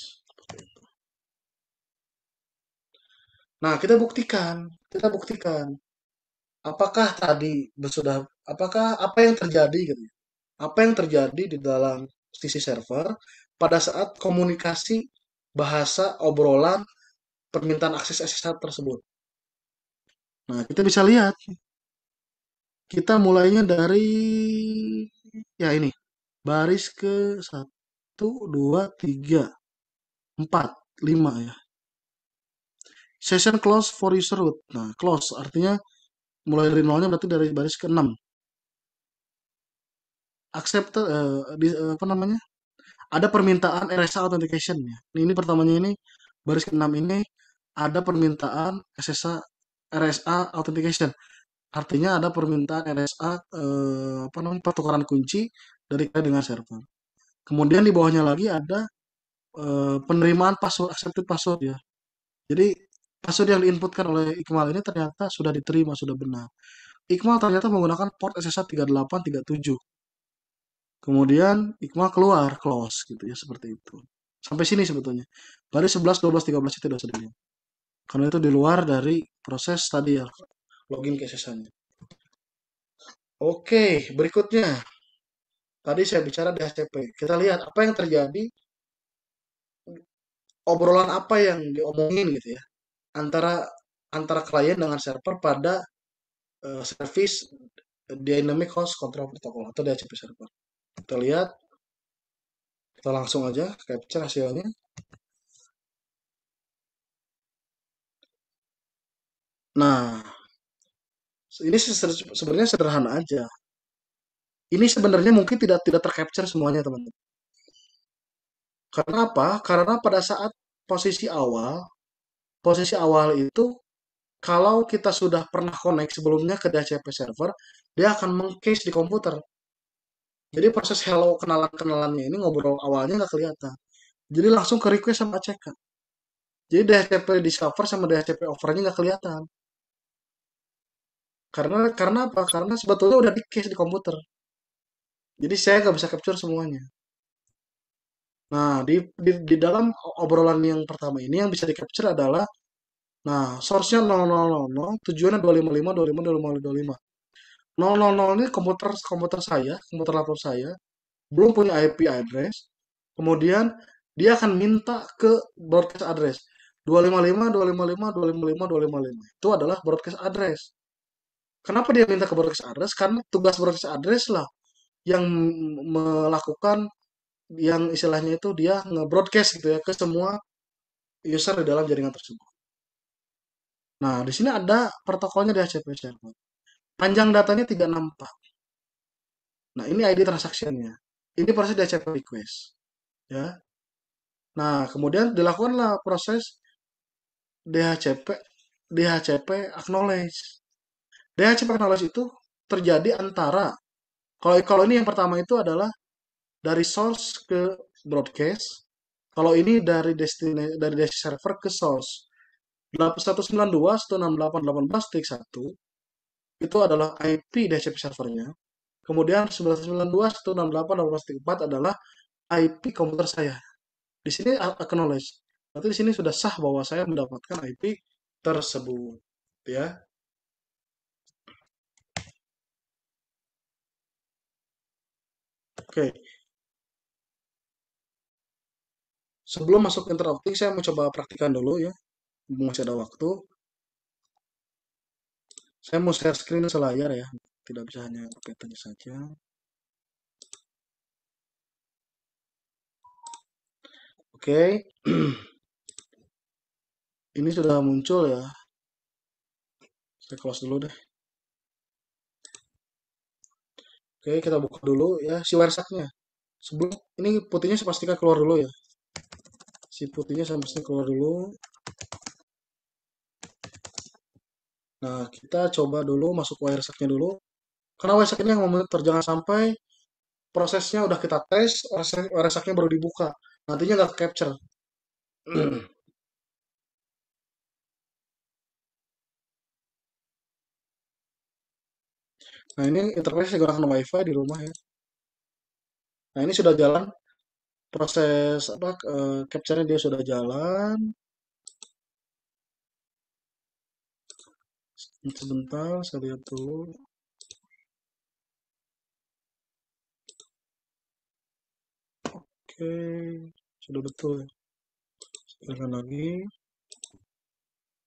Nah, kita buktikan, kita buktikan apakah tadi sudah apakah apa yang terjadi gitu ya? apa yang terjadi di dalam sisi server pada saat komunikasi bahasa obrolan permintaan akses SSH tersebut. Nah, kita bisa lihat kita mulainya dari ya ini baris ke 1 2 3 4 5 ya. Session close for user root. Nah, close artinya mulai dari nolnya berarti dari baris ke 6 accept uh, di, uh, apa namanya ada permintaan RSA authentication ya. Ini, ini pertamanya ini baris keenam ini ada permintaan SSA RSA authentication. Artinya ada permintaan RSA eh, apa namanya pertukaran kunci dari kita dengan server. Kemudian di bawahnya lagi ada eh, penerimaan password accepted password ya. Jadi password yang diinputkan oleh Iqbal ini ternyata sudah diterima sudah benar. Iqbal ternyata menggunakan port SSH 3837. Kemudian Iqmal keluar, close gitu ya, seperti itu. Sampai sini sebetulnya. Baris 11, 12, 13 itu sudah sedikit Karena itu di luar dari proses tadi ya, login ke Oke, berikutnya. Tadi saya bicara di HTTP. Kita lihat apa yang terjadi, obrolan apa yang diomongin gitu ya, antara antara klien dengan server pada uh, service dynamic host control protocol atau DHCP server. Kita lihat. Kita langsung aja capture hasilnya. Nah, ini sebenarnya sederhana aja. Ini sebenarnya mungkin tidak tidak tercapture semuanya, teman-teman. Karena apa? Karena pada saat posisi awal, posisi awal itu kalau kita sudah pernah connect sebelumnya ke DHCP server, dia akan mengcase di komputer jadi proses hello kenalan-kenalannya ini ngobrol awalnya nggak kelihatan jadi langsung ke request sama ACK jadi DHCP discover sama DHCP offernya nggak kelihatan karena karena apa karena sebetulnya udah di case di komputer jadi saya nggak bisa capture semuanya nah di, di di dalam obrolan yang pertama ini yang bisa di capture adalah nah source-nya 0000 tujuannya 255 255, 255. 000 ini komputer komputer saya, komputer laptop saya belum punya IP address. Kemudian dia akan minta ke broadcast address 255 255 255 255. Itu adalah broadcast address. Kenapa dia minta ke broadcast address? Karena tugas broadcast address lah yang melakukan yang istilahnya itu dia nge-broadcast gitu ya ke semua user di dalam jaringan tersebut. Nah, di sini ada protokolnya di HCP server panjang datanya 364. Nah, ini ID transaksinya. Ini proses DHCP request. Ya. Nah, kemudian dilakukanlah proses DHCP DHCP acknowledge. DHCP acknowledge itu terjadi antara kalau kalau ini yang pertama itu adalah dari source ke broadcast. Kalau ini dari destinasi dari destination server ke source. 192.168.18.1 itu adalah IP DHCP servernya. Kemudian 192.168.4 adalah IP komputer saya. Di sini acknowledge. Berarti di sini sudah sah bahwa saya mendapatkan IP tersebut, ya. Oke. Sebelum masuk interrupting, saya mau coba praktikan dulu ya. Masih ada waktu. Saya mau share screen selayar ya, tidak bisa hanya kegiatannya saja. Oke, okay. ini sudah muncul ya. Saya close dulu deh. Oke, okay, kita buka dulu ya si warsaknya Sebelum ini putihnya saya pastikan keluar dulu ya. Si putihnya saya pastikan keluar dulu. Nah, kita coba dulu masuk wiresharknya dulu. Karena wiresack ini yang memutar jangan sampai prosesnya udah kita tes, wiresharknya baru dibuka. Nantinya nggak capture. Hmm. Hmm. nah, ini interface gunakan WiFi di rumah ya. Nah, ini sudah jalan proses apa uh, capture-nya dia sudah jalan. sebentar saya lihat dulu oke sudah betul ya. silakan lagi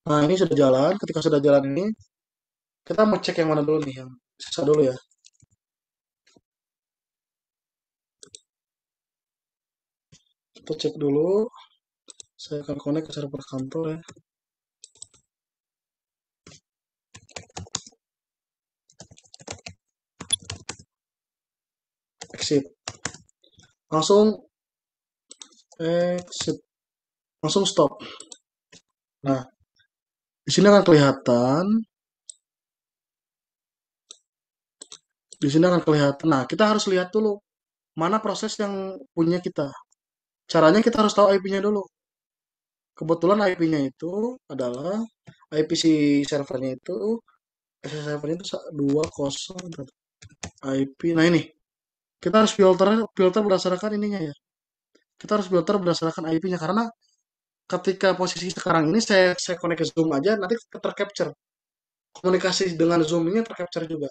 nah ini sudah jalan ketika sudah jalan ini kita mau cek yang mana dulu nih yang sisa dulu ya kita cek dulu saya akan connect ke server kantor ya exit langsung exit langsung stop nah di sini akan kelihatan di sini akan kelihatan nah kita harus lihat dulu mana proses yang punya kita caranya kita harus tahu IP-nya dulu kebetulan IP-nya itu adalah IP si servernya itu SSH servernya itu 20 IP nah ini kita harus filter filter berdasarkan ininya ya kita harus filter berdasarkan IP-nya karena ketika posisi sekarang ini saya saya connect ke Zoom aja nanti tercapture komunikasi dengan Zoom ini tercapture juga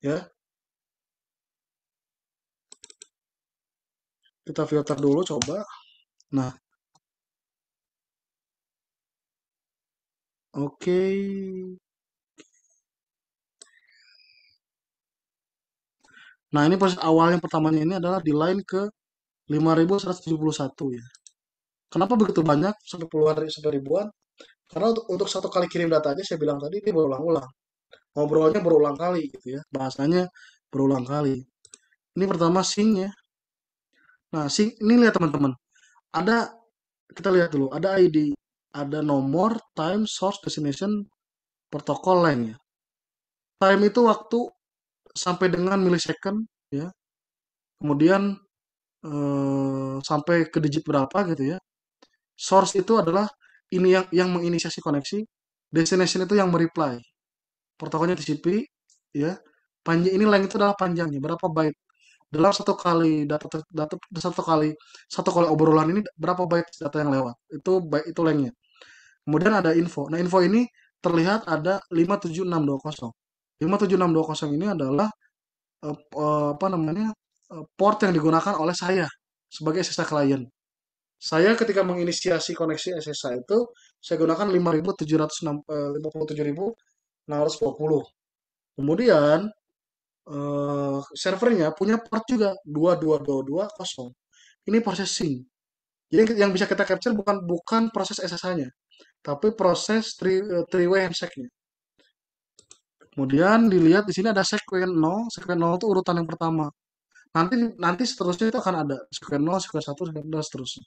ya kita filter dulu coba nah oke Nah, ini proses yang pertamanya ini adalah di line ke 5171 ya. Kenapa begitu banyak sampai puluhan sampai ribuan? Karena untuk, untuk satu kali kirim datanya saya bilang tadi ini berulang-ulang. Ngobrolnya berulang kali gitu ya. Bahasanya berulang kali. Ini pertama sing ya. Nah, sing ini lihat teman-teman. Ada kita lihat dulu, ada ID, ada nomor, time, source, destination, protokol lainnya. Time itu waktu sampai dengan milisecond ya kemudian eh, sampai ke digit berapa gitu ya source itu adalah ini yang yang menginisiasi koneksi destination itu yang mereply protokolnya TCP ya panjang ini length itu adalah panjangnya berapa byte dalam satu kali data data satu kali satu kali obrolan ini berapa byte data yang lewat itu byte itu lengnya kemudian ada info nah info ini terlihat ada 57620 57620 ini adalah uh, uh, apa namanya uh, port yang digunakan oleh saya sebagai SSH client. Saya ketika menginisiasi koneksi SSH itu saya gunakan 5760 57.620. Kemudian uh, servernya punya port juga 22220. Ini processing. Jadi yang bisa kita capture bukan bukan proses SSH-nya, tapi proses three, three way handshake-nya Kemudian dilihat di sini ada sekuen 0. Sekuen 0 itu urutan yang pertama. Nanti nanti seterusnya itu akan ada sekuen 0, sekuen 1, sekuen 2 seterusnya.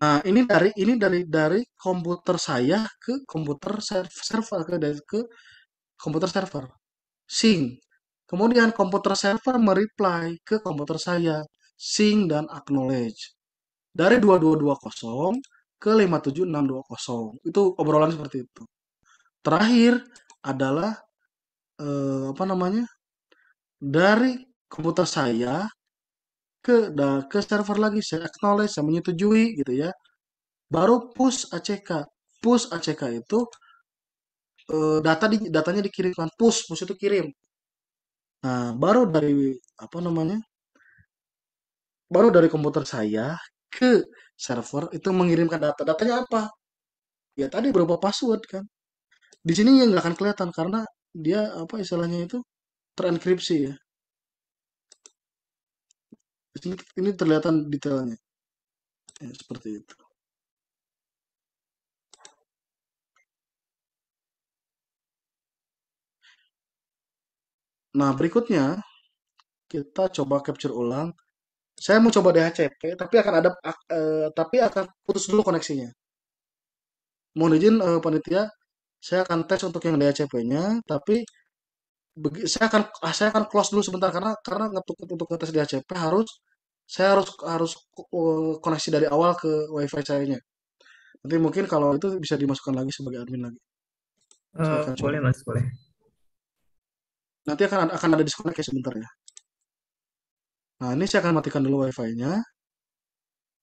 Nah, ini dari ini dari dari komputer saya ke komputer server ke ke komputer server. Sing. Kemudian komputer server mereply ke komputer saya sing dan acknowledge. Dari 2220 ke 57620. Itu obrolan seperti itu. Terakhir, adalah eh, apa namanya dari komputer saya ke nah, ke server lagi saya acknowledge saya menyetujui gitu ya baru push ACK push ACK itu eh, data di, datanya dikirimkan push push itu kirim nah baru dari apa namanya baru dari komputer saya ke server itu mengirimkan data datanya apa ya tadi berupa password kan di sini nggak akan kelihatan karena dia apa istilahnya itu terenkripsi ya ini terlihat detailnya ya, seperti itu Nah, berikutnya kita coba capture ulang. Saya mau coba DHCP, tapi akan ada uh, tapi akan putus dulu koneksinya. Mohon izin uh, panitia saya akan tes untuk yang DHCP-nya, tapi saya akan ah, saya akan close dulu sebentar karena karena untuk untuk ngetes DHCP harus saya harus harus koneksi dari awal ke WiFi saya-nya. Nanti mungkin kalau itu bisa dimasukkan lagi sebagai admin lagi. Uh, boleh mas, boleh. Nanti akan ada, akan ada disconnect ya sebentar ya. Nah ini saya akan matikan dulu WiFi-nya.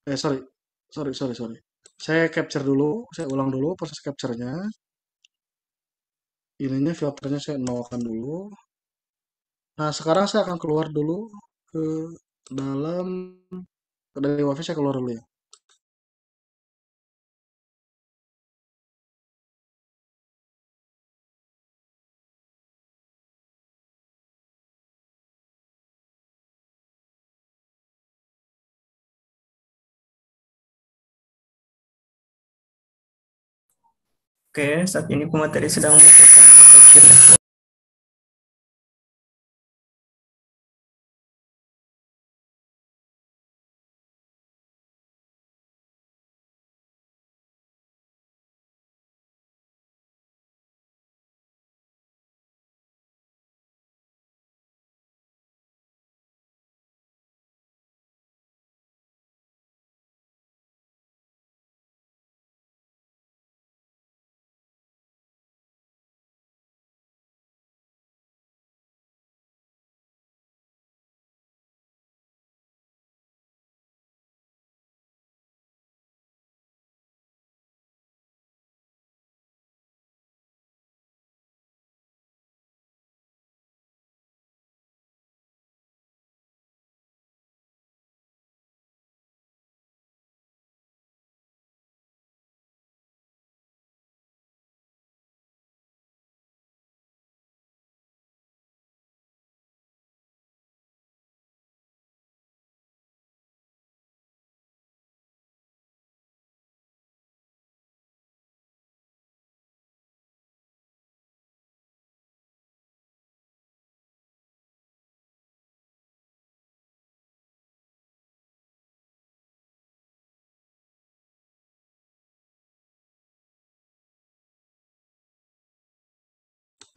Eh sorry, sorry, sorry, sorry. Saya capture dulu, saya ulang dulu proses capture-nya ininya filternya saya nolkan dulu nah sekarang saya akan keluar dulu ke dalam dari wifi saya keluar dulu ya Oke, saat ini pemateri sedang melakukan kecil.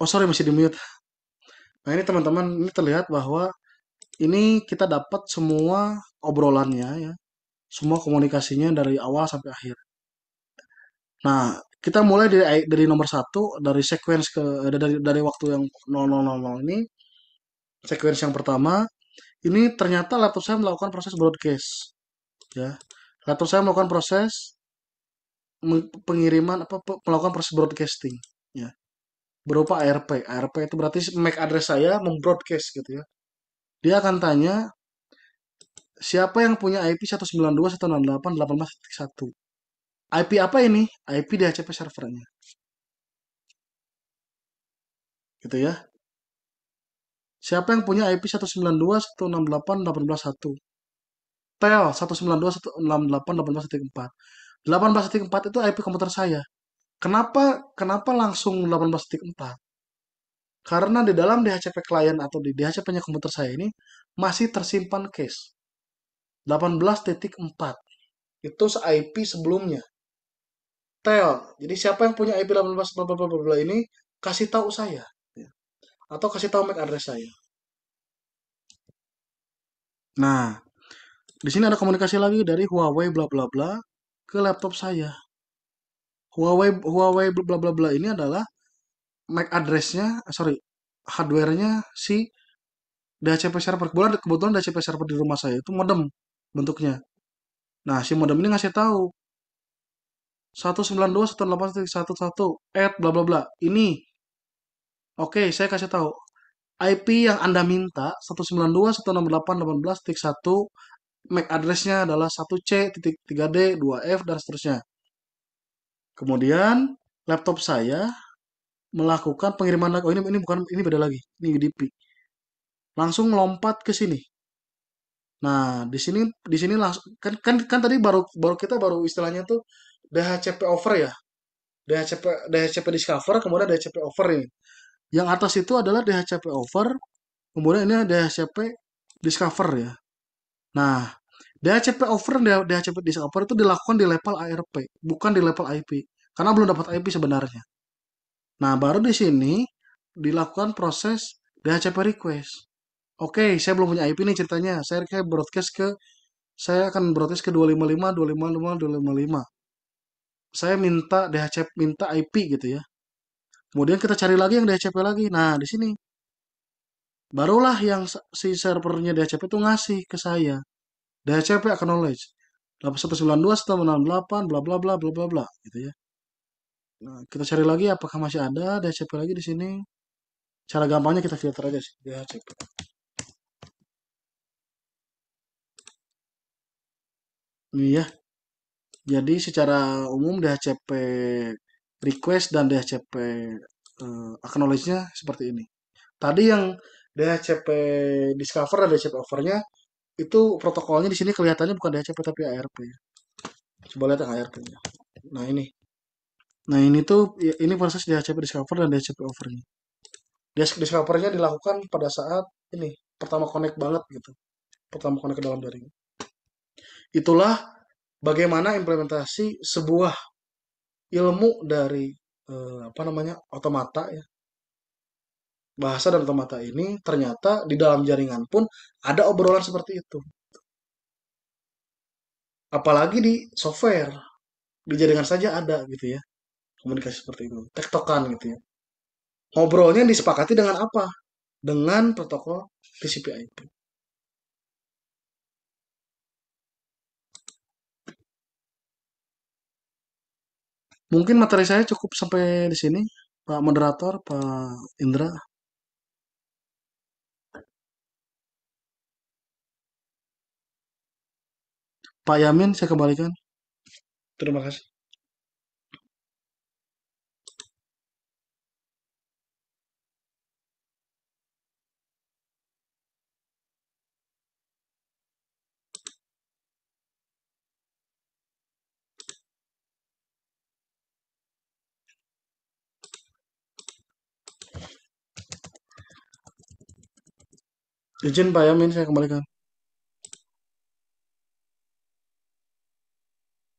Oh sorry masih di mute. Nah ini teman-teman ini terlihat bahwa ini kita dapat semua obrolannya ya, semua komunikasinya dari awal sampai akhir. Nah kita mulai dari dari nomor satu dari sequence ke eh, dari dari waktu yang 0000 ini sequence yang pertama ini ternyata laptop saya melakukan proses broadcast ya laptop saya melakukan proses pengiriman apa melakukan proses broadcasting berupa ARP. ARP itu berarti MAC address saya membroadcast gitu ya. Dia akan tanya siapa yang punya IP 192.168.18.1. IP apa ini? IP DHCP servernya. Gitu ya. Siapa yang punya IP 192.168.18.1? TEL 192.168.18.4. 18.4 itu IP komputer saya. Kenapa kenapa langsung 18.4? Karena di dalam DHCP klien atau di DHCP-nya komputer saya ini masih tersimpan case 18.4. Itu se IP sebelumnya. Tel. Jadi siapa yang punya IP 18 ini kasih tahu saya ya. atau kasih tahu MAC address saya. Nah, di sini ada komunikasi lagi dari Huawei bla bla bla ke laptop saya. Huawei Huawei bla bla bla ini adalah MAC addressnya, sorry hardware-nya si DHCP server kebetulan kebetulan DHCP server di rumah saya itu modem bentuknya nah si modem ini ngasih tahu 192.168.1.1 at bla bla bla ini oke okay, saya kasih tahu IP yang Anda minta 192.168.18.1 MAC addressnya adalah 1C.3D, 2F, dan seterusnya. Kemudian laptop saya melakukan pengiriman lagi. Oh ini ini bukan ini beda lagi. Ini UDP. Langsung lompat ke sini. Nah, di sini di sini langsung kan kan kan tadi baru baru kita baru istilahnya tuh DHCP over ya. DHCP DHCP discover kemudian DHCP over ini. Yang atas itu adalah DHCP over, kemudian ini DHCP discover ya. Nah, DHCP over dan DHCP disover itu dilakukan di level ARP, bukan di level IP. Karena belum dapat IP sebenarnya. Nah, baru di sini dilakukan proses DHCP request. Oke, okay, saya belum punya IP nih ceritanya. Saya kayak broadcast ke saya akan broadcast ke 255 255 255. Saya minta DHCP minta IP gitu ya. Kemudian kita cari lagi yang DHCP lagi. Nah, di sini barulah yang si servernya DHCP itu ngasih ke saya DHCP acknowledge 8992 setelah bla bla bla bla bla bla gitu ya. Nah, kita cari lagi apakah masih ada DHCP lagi di sini. Cara gampangnya kita filter aja sih DHCP. Ya, iya. Jadi secara umum DHCP request dan DHCP uh, eh, acknowledge-nya seperti ini. Tadi yang DHCP discover dan DHCP offer-nya itu protokolnya di sini kelihatannya bukan DHCP tapi ARP. Coba lihat yang ARP-nya. Nah ini, nah ini tuh ya, ini proses DHCP discover dan DHCP overnya. nya dilakukan pada saat ini pertama connect banget gitu, pertama connect ke dalam jaringan. Itulah bagaimana implementasi sebuah ilmu dari eh, apa namanya otomata ya bahasa dan otomata ini ternyata di dalam jaringan pun ada obrolan seperti itu. Apalagi di software, di jaringan saja ada gitu ya. Komunikasi seperti itu, tektokan gitu ya. Ngobrolnya disepakati dengan apa? Dengan protokol TCP/IP. Mungkin materi saya cukup sampai di sini, Pak Moderator, Pak Indra. Pak Yamin saya kembalikan. Terima kasih. Izin Pak Yamin saya kembalikan.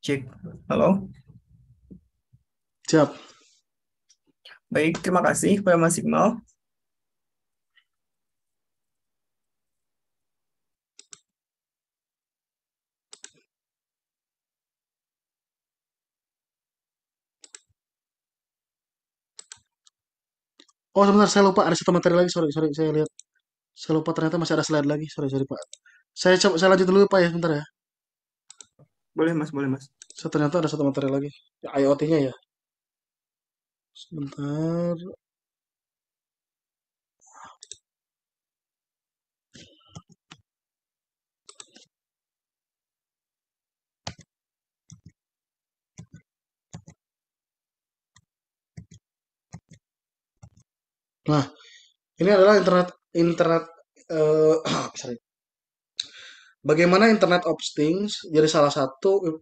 Cek. Halo. Siap. Baik, terima kasih pada Mas Iqbal. Oh sebentar saya lupa ada satu materi lagi sorry sorry saya lihat saya lupa ternyata masih ada slide lagi sorry sorry pak saya coba saya lanjut dulu pak ya sebentar ya boleh mas, boleh mas. So, ternyata ada satu materi lagi. IoT-nya ya. Sebentar. Nah, ini adalah internet internet uh, sorry bagaimana Internet of Things jadi salah satu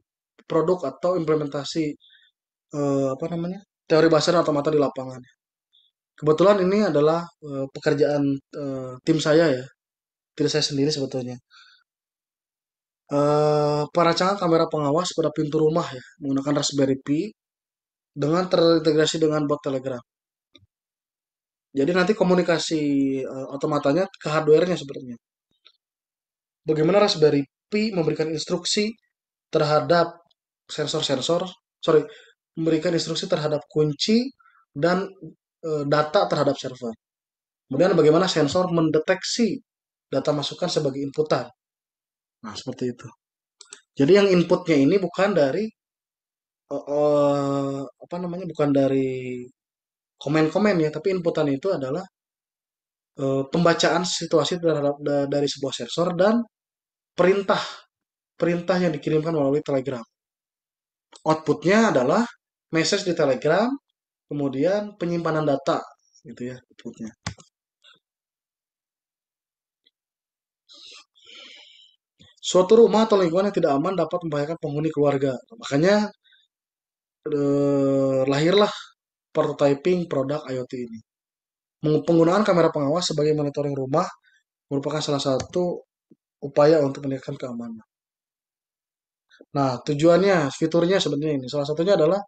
produk atau implementasi eh, apa namanya teori bahasa dan otomata di lapangan. Kebetulan ini adalah eh, pekerjaan eh, tim saya ya, tim saya sendiri sebetulnya. Eh, peracangan kamera pengawas pada pintu rumah ya menggunakan Raspberry Pi dengan terintegrasi dengan bot Telegram. Jadi nanti komunikasi uh, otomatanya ke hardwarenya nya sebenarnya bagaimana Raspberry Pi memberikan instruksi terhadap sensor-sensor, sorry, memberikan instruksi terhadap kunci dan e, data terhadap server. Kemudian bagaimana sensor mendeteksi data masukan sebagai inputan. Nah, seperti itu. Jadi yang inputnya ini bukan dari uh, uh, apa namanya bukan dari komen-komen ya, tapi inputan itu adalah Eh, pembacaan situasi terhadap dari sebuah sensor dan perintah perintah yang dikirimkan melalui Telegram. Outputnya adalah message di Telegram, kemudian penyimpanan data gitu ya outputnya. Suatu rumah atau lingkungan yang tidak aman dapat membahayakan penghuni keluarga. Makanya eh, lahirlah prototyping produk IoT ini. Penggunaan kamera pengawas sebagai monitoring rumah merupakan salah satu upaya untuk meningkatkan keamanan. Nah, tujuannya, fiturnya sebenarnya ini. Salah satunya adalah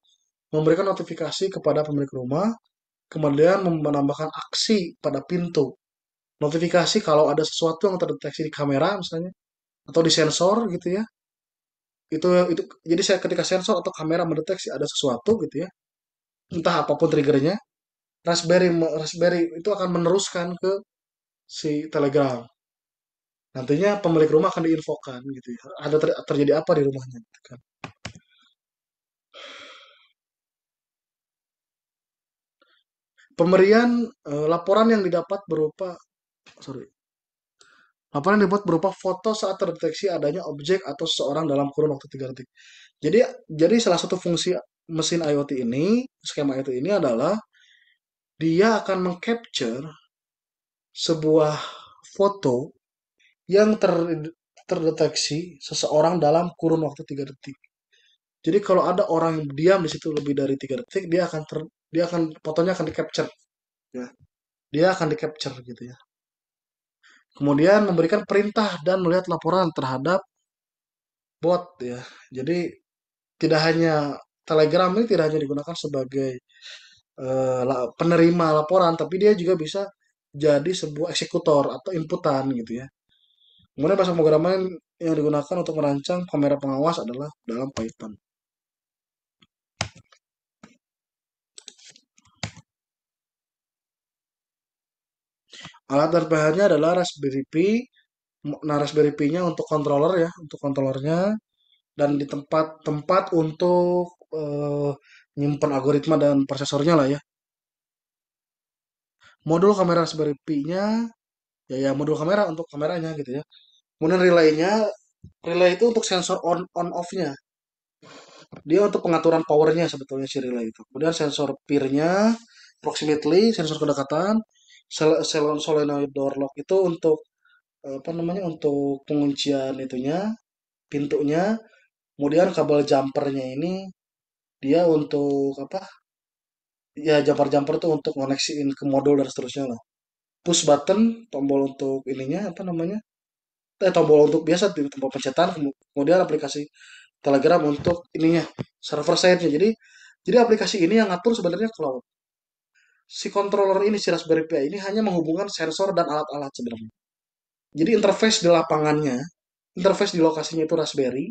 memberikan notifikasi kepada pemilik rumah, kemudian menambahkan aksi pada pintu. Notifikasi kalau ada sesuatu yang terdeteksi di kamera misalnya, atau di sensor gitu ya. Itu, itu jadi saya ketika sensor atau kamera mendeteksi ada sesuatu gitu ya, entah apapun triggernya, Raspberry Raspberry itu akan meneruskan ke si Telegram. Nantinya pemilik rumah akan diinfokan gitu ya. Ada ter terjadi apa di rumahnya gitu kan. Pemberian eh, laporan yang didapat berupa sorry. Laporan yang dibuat berupa foto saat terdeteksi adanya objek atau seseorang dalam kurun waktu 3 detik. Jadi jadi salah satu fungsi mesin IoT ini, skema IoT ini adalah dia akan mengcapture sebuah foto yang ter, terdeteksi seseorang dalam kurun waktu 3 detik. Jadi kalau ada orang yang diam di situ lebih dari 3 detik, dia akan ter, dia akan fotonya akan di capture. Ya. Dia akan di capture gitu ya. Kemudian memberikan perintah dan melihat laporan terhadap bot ya. Jadi tidak hanya Telegram ini tidak hanya digunakan sebagai uh, penerima laporan tapi dia juga bisa jadi sebuah eksekutor atau inputan gitu ya. Kemudian bahasa pemrograman yang digunakan untuk merancang kamera pengawas adalah dalam Python. Alat rph adalah Raspberry Pi. Nah, Raspberry Pi-nya untuk controller ya, untuk kontrolernya dan di tempat-tempat untuk uh, nyimpan algoritma dan prosesornya lah ya. Modul kamera Raspberry Pi-nya, ya, ya modul kamera untuk kameranya gitu ya. Kemudian relaynya, relay itu untuk sensor on on off-nya. Dia untuk pengaturan powernya sebetulnya si relay itu. Kemudian sensor peer-nya, proximately, sensor kedekatan, selon solenoid door lock itu untuk apa namanya untuk penguncian itunya pintunya kemudian kabel jumpernya ini dia untuk apa ya jumper-jumper tuh untuk koneksiin ke modul dan seterusnya lah push button tombol untuk ininya apa namanya eh, tombol untuk biasa di tombol pencetan kemudian aplikasi Telegram untuk ininya server side-nya jadi jadi aplikasi ini yang ngatur sebenarnya kalau si controller ini si Raspberry Pi ini hanya menghubungkan sensor dan alat-alat sebenarnya jadi interface di lapangannya interface di lokasinya itu Raspberry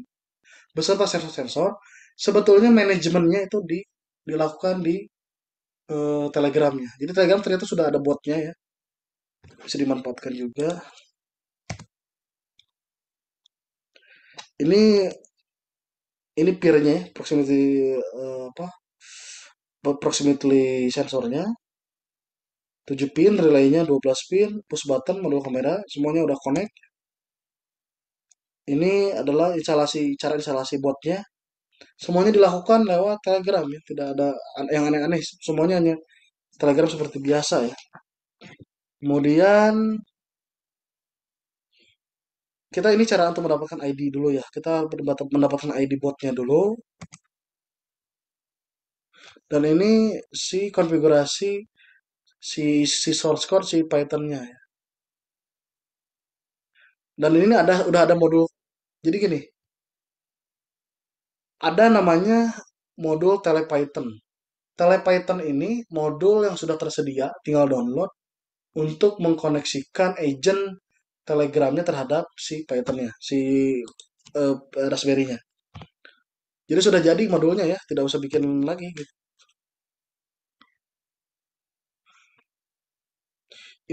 beserta sensor-sensor sebetulnya manajemennya itu di dilakukan di uh, eh, telegramnya jadi telegram ternyata sudah ada botnya ya bisa dimanfaatkan juga ini ini peernya proximity uh, apa proximity sensornya 7 pin, relaynya 12 pin, push button, modul kamera, semuanya udah connect. Ini adalah instalasi cara instalasi botnya semuanya dilakukan lewat Telegram ya, tidak ada yang aneh-aneh, semuanya hanya Telegram seperti biasa ya. Kemudian kita ini cara untuk mendapatkan ID dulu ya. Kita mendapatkan ID botnya dulu. Dan ini si konfigurasi si, si source code si Pythonnya ya. Dan ini ada udah ada modul. Jadi gini, ada namanya modul TelePython. TelePython ini modul yang sudah tersedia, tinggal download untuk mengkoneksikan agent Telegramnya terhadap si Pythonnya, si uh, Raspberry-nya. Jadi sudah jadi modulnya ya, tidak usah bikin lagi. Gitu.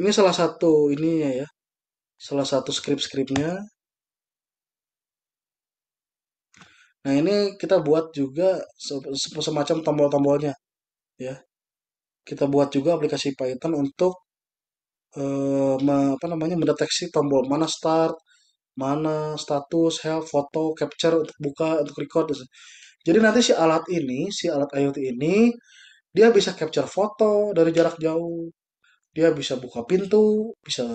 Ini salah satu ininya ya, salah satu script-scriptnya Nah ini kita buat juga semacam tombol-tombolnya, ya. Kita buat juga aplikasi Python untuk eh, apa namanya mendeteksi tombol mana start, mana status, help, foto, capture untuk buka, untuk record. Gitu. Jadi nanti si alat ini, si alat IoT ini, dia bisa capture foto dari jarak jauh, dia bisa buka pintu, bisa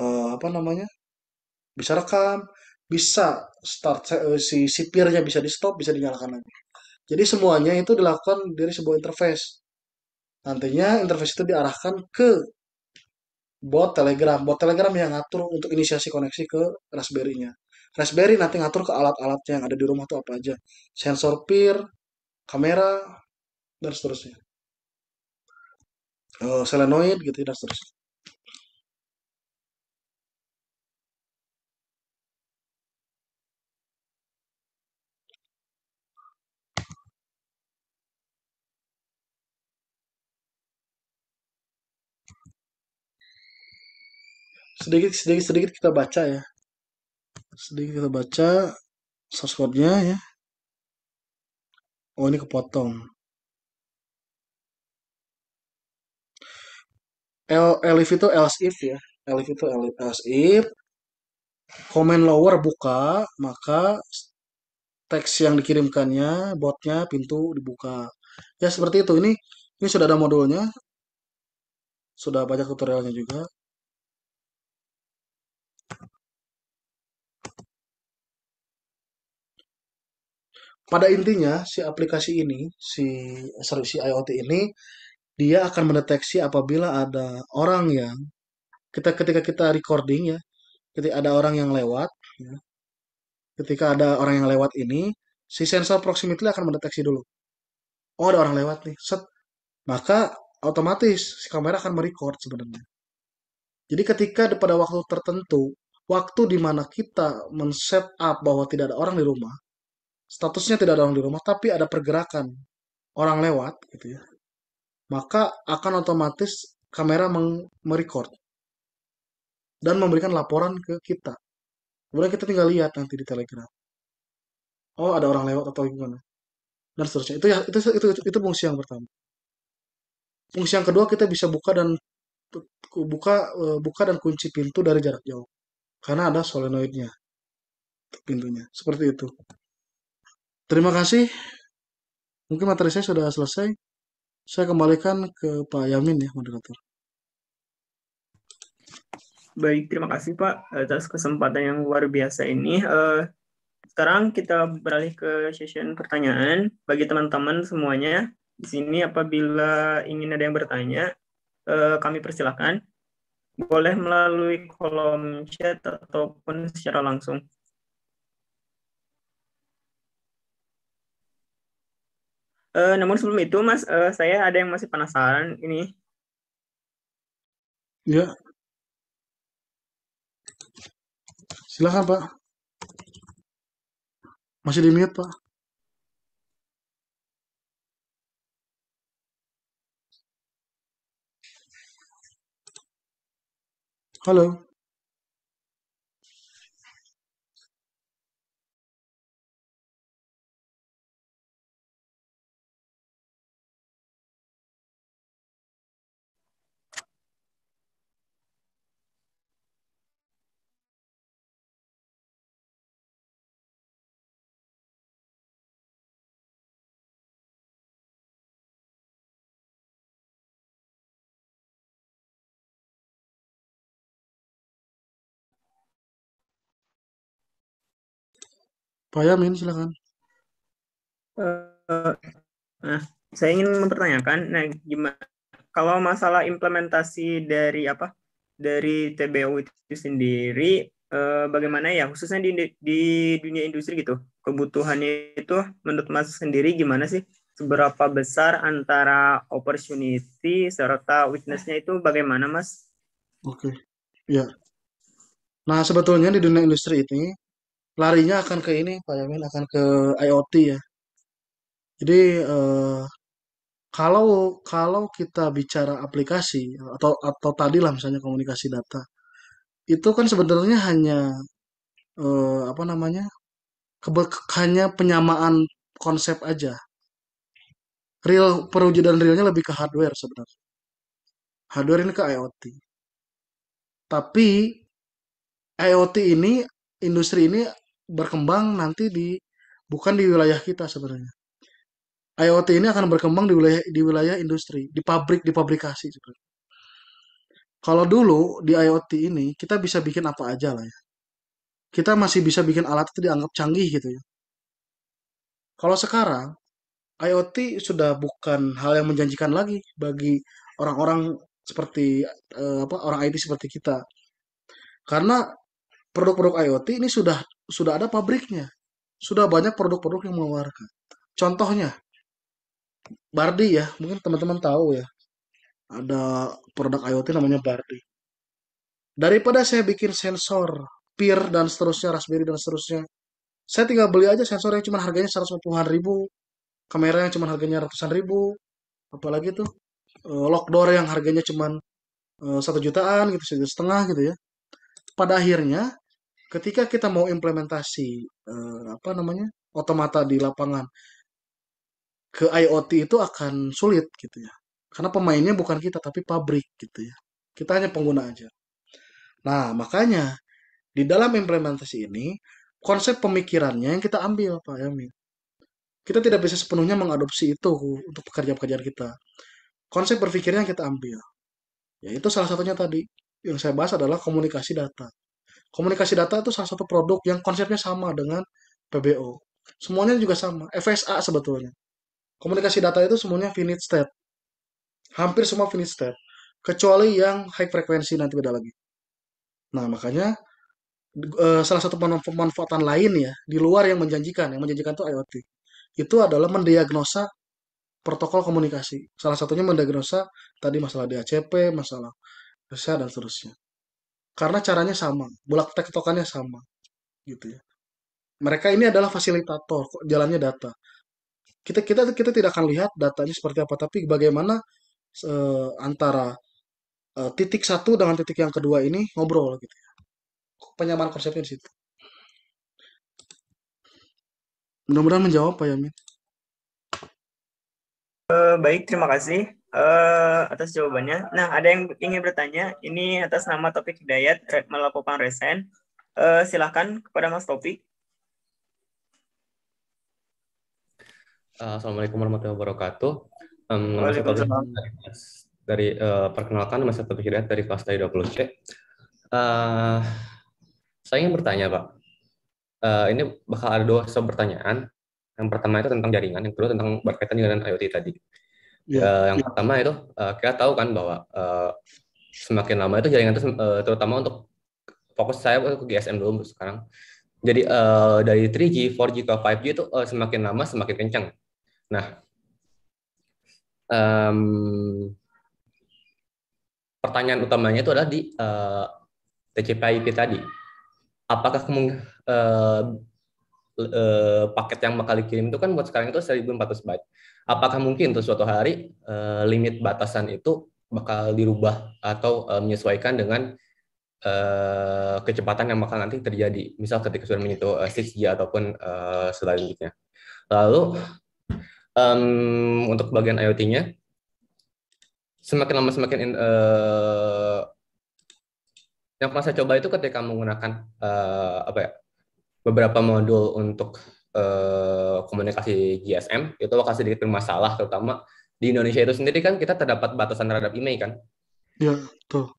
eh, apa namanya, bisa rekam, bisa start eh, si sipirnya bisa di stop bisa dinyalakan lagi jadi semuanya itu dilakukan dari sebuah interface nantinya interface itu diarahkan ke bot telegram bot telegram yang ngatur untuk inisiasi koneksi ke raspberry-nya raspberry nanti ngatur ke alat-alatnya yang ada di rumah tuh apa aja sensor peer kamera dan seterusnya uh, eh, solenoid gitu dan seterusnya sedikit sedikit sedikit kita baca ya sedikit kita baca source code-nya ya oh ini kepotong L, elif itu else if ya elif itu else if comment lower buka maka teks yang dikirimkannya botnya pintu dibuka ya seperti itu ini ini sudah ada modulnya sudah banyak tutorialnya juga pada intinya si aplikasi ini, si sorry, si IoT ini dia akan mendeteksi apabila ada orang yang kita ketika kita recording ya, ketika ada orang yang lewat, ya, ketika ada orang yang lewat ini, si sensor proximity akan mendeteksi dulu. Oh ada orang lewat nih, set. Maka otomatis si kamera akan merecord sebenarnya. Jadi ketika pada waktu tertentu, waktu dimana kita men-set up bahwa tidak ada orang di rumah, statusnya tidak ada orang di rumah tapi ada pergerakan orang lewat gitu ya maka akan otomatis kamera merecord dan memberikan laporan ke kita kemudian kita tinggal lihat nanti di telegram oh ada orang lewat atau gimana dan seterusnya itu ya itu itu itu, itu fungsi yang pertama fungsi yang kedua kita bisa buka dan buka e, buka dan kunci pintu dari jarak jauh karena ada solenoidnya pintunya seperti itu Terima kasih. Mungkin materi saya sudah selesai. Saya kembalikan ke Pak Yamin ya, moderator. Baik, terima kasih Pak atas kesempatan yang luar biasa ini. Uh, sekarang kita beralih ke session pertanyaan. Bagi teman-teman semuanya, di sini apabila ingin ada yang bertanya, eh, kami persilahkan. Boleh melalui kolom chat ataupun secara langsung. Uh, namun sebelum itu, Mas, uh, saya ada yang masih penasaran ini. Ya. Silahkan, Pak. Masih di mute, Pak. Halo. Pak Yamin silakan. Uh, nah, saya ingin mempertanyakan, nah gimana kalau masalah implementasi dari apa dari TBO itu sendiri, uh, bagaimana ya khususnya di di dunia industri gitu kebutuhannya itu menurut Mas sendiri gimana sih? Seberapa besar antara opportunity serta weakness-nya itu bagaimana Mas? Oke, okay. ya. Nah sebetulnya di dunia industri ini larinya akan ke ini Pak Yamin akan ke IoT ya jadi eh, kalau kalau kita bicara aplikasi atau atau tadi lah misalnya komunikasi data itu kan sebenarnya hanya eh, apa namanya hanya penyamaan konsep aja real perwujudan realnya lebih ke hardware sebenarnya hardware ini ke IoT tapi IoT ini industri ini berkembang nanti di bukan di wilayah kita sebenarnya. IoT ini akan berkembang di wilayah di wilayah industri, di pabrik, di pabrikasi sebenarnya. Kalau dulu di IoT ini kita bisa bikin apa aja lah ya. Kita masih bisa bikin alat itu dianggap canggih gitu ya. Kalau sekarang IoT sudah bukan hal yang menjanjikan lagi bagi orang-orang seperti eh, apa orang IT seperti kita. Karena produk-produk IoT ini sudah sudah ada pabriknya, sudah banyak produk-produk yang mengeluarkan. Contohnya, Bardi ya, mungkin teman-teman tahu ya, ada produk IoT namanya Bardi. Daripada saya bikin sensor, pir dan seterusnya, Raspberry dan seterusnya, saya tinggal beli aja sensor yang cuma harganya 150-an ribu, kamera yang cuma harganya ratusan ribu, apalagi tuh eh, lock door yang harganya cuma eh, satu jutaan gitu, setengah gitu ya. Pada akhirnya ketika kita mau implementasi uh, apa namanya otomata di lapangan ke IoT itu akan sulit gitu ya karena pemainnya bukan kita tapi pabrik gitu ya kita hanya pengguna aja nah makanya di dalam implementasi ini konsep pemikirannya yang kita ambil Pak Yamin kita tidak bisa sepenuhnya mengadopsi itu untuk pekerja-pekerjaan kita konsep berpikirnya yang kita ambil yaitu salah satunya tadi yang saya bahas adalah komunikasi data Komunikasi data itu salah satu produk yang konsepnya sama dengan PBO. Semuanya juga sama, FSA sebetulnya. Komunikasi data itu semuanya finite state. Hampir semua finite state, kecuali yang high frequency nanti beda lagi. Nah, makanya eh, salah satu pemanfaatan lain ya di luar yang menjanjikan, yang menjanjikan itu IoT. Itu adalah mendiagnosa protokol komunikasi. Salah satunya mendiagnosa tadi masalah DHCP, masalah dan seterusnya karena caranya sama bolak tektokannya sama gitu ya mereka ini adalah fasilitator jalannya data kita kita kita tidak akan lihat datanya seperti apa tapi bagaimana uh, antara uh, titik satu dengan titik yang kedua ini ngobrol gitu ya penyamaan konsepnya di situ mudah-mudahan menjawab pak Yamin uh, baik terima kasih uh, atas jawabannya. Nah, ada yang ingin bertanya, ini atas nama Topik Hidayat, melakukan resen. Uh, eh, silahkan kepada Mas Topi. Uh, eh, Assalamualaikum warahmatullahi wabarakatuh. Um, dari, dari uh, perkenalkan Mas saya Topik Hidayat dari kelas dari 20C. Uh, saya ingin bertanya, Pak. Uh, ini bakal ada dua soal pertanyaan. Yang pertama itu tentang jaringan, yang kedua tentang berkaitan dengan IoT tadi. Ya, iya. yang ya. pertama itu uh, kita tahu kan bahwa uh, semakin lama itu jaringan itu uh, terutama untuk fokus saya ke GSM dulu sekarang. Jadi uh, dari 3G, 4G ke 5G itu uh, semakin lama semakin kencang. Nah, um, pertanyaan utamanya itu adalah di uh, TCP/IP tadi. Apakah uh, uh, paket yang bakal dikirim itu kan buat sekarang itu 1400 byte apakah mungkin tuh suatu hari uh, limit batasan itu bakal dirubah atau uh, menyesuaikan dengan uh, kecepatan yang bakal nanti terjadi misal ketika sudah menyentuh uh, 6G ataupun uh, selanjutnya lalu um, untuk bagian IoT-nya semakin lama semakin in, uh, yang pernah saya coba itu ketika menggunakan uh, apa ya beberapa modul untuk Eh, komunikasi GSM itu bakal sedikit bermasalah terutama di Indonesia itu sendiri kan kita terdapat batasan terhadap IMEI kan? Ya, betul.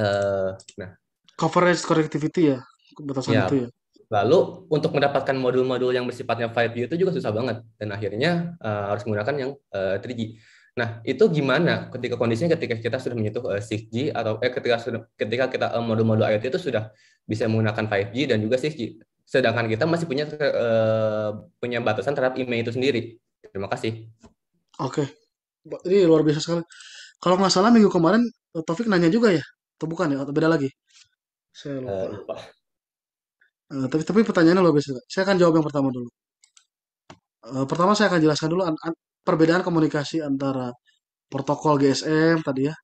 Uh, nah, coverage connectivity ya, batasan ya. itu ya. Lalu untuk mendapatkan modul-modul yang bersifatnya 5G itu juga susah banget dan akhirnya uh, harus menggunakan yang uh, 3G. Nah, itu gimana ketika kondisinya ketika kita sudah menyentuh uh, 6G atau eh ketika sudah ketika kita modul modul-modul IoT itu sudah bisa menggunakan 5G dan juga 6G sedangkan kita masih punya uh, punya batasan terhadap email itu sendiri terima kasih oke okay. ini luar biasa sekali kalau nggak salah minggu kemarin eh, Taufik nanya juga ya atau bukan ya atau beda lagi saya lupa, uh, lupa. Uh, tapi tapi pertanyaannya luar biasa saya akan jawab yang pertama dulu uh, pertama saya akan jelaskan dulu perbedaan komunikasi antara protokol GSM tadi ya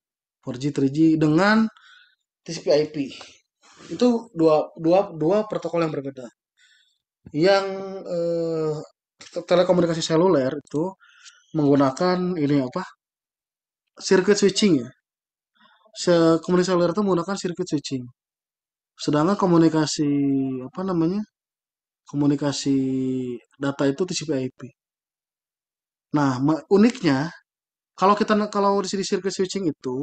4G 3G dengan TCP/IP itu dua dua dua protokol yang berbeda yang eh, telekomunikasi seluler itu menggunakan ini apa circuit switching ya Se komunikasi seluler itu menggunakan circuit switching sedangkan komunikasi apa namanya komunikasi data itu TCP/IP nah uniknya kalau kita kalau di sini circuit switching itu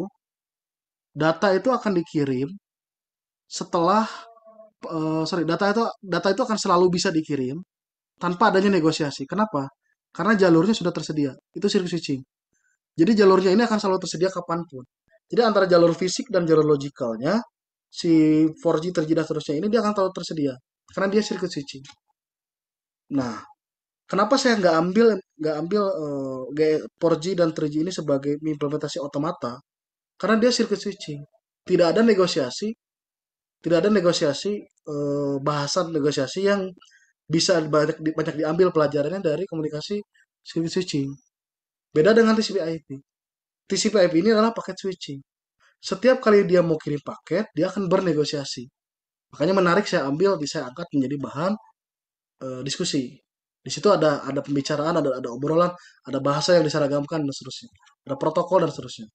data itu akan dikirim setelah uh, sorry data itu data itu akan selalu bisa dikirim tanpa adanya negosiasi. Kenapa? Karena jalurnya sudah tersedia. Itu circuit switching. Jadi jalurnya ini akan selalu tersedia kapanpun. Jadi antara jalur fisik dan jalur logikalnya si 4G, terjeda terusnya seterusnya ini dia akan selalu tersedia karena dia circuit switching. Nah, kenapa saya nggak ambil nggak ambil uh, eh, 4G dan 3G ini sebagai implementasi otomata? Karena dia circuit switching. Tidak ada negosiasi, tidak ada negosiasi eh, bahasan negosiasi yang bisa banyak banyak diambil pelajarannya dari komunikasi switching. Beda dengan TCP/IP. TCP/IP ini adalah paket switching. Setiap kali dia mau kirim paket, dia akan bernegosiasi. Makanya menarik saya ambil, bisa angkat menjadi bahan e, diskusi. Di situ ada ada pembicaraan, ada ada obrolan, ada bahasa yang diseragamkan dan seterusnya. Ada protokol dan seterusnya.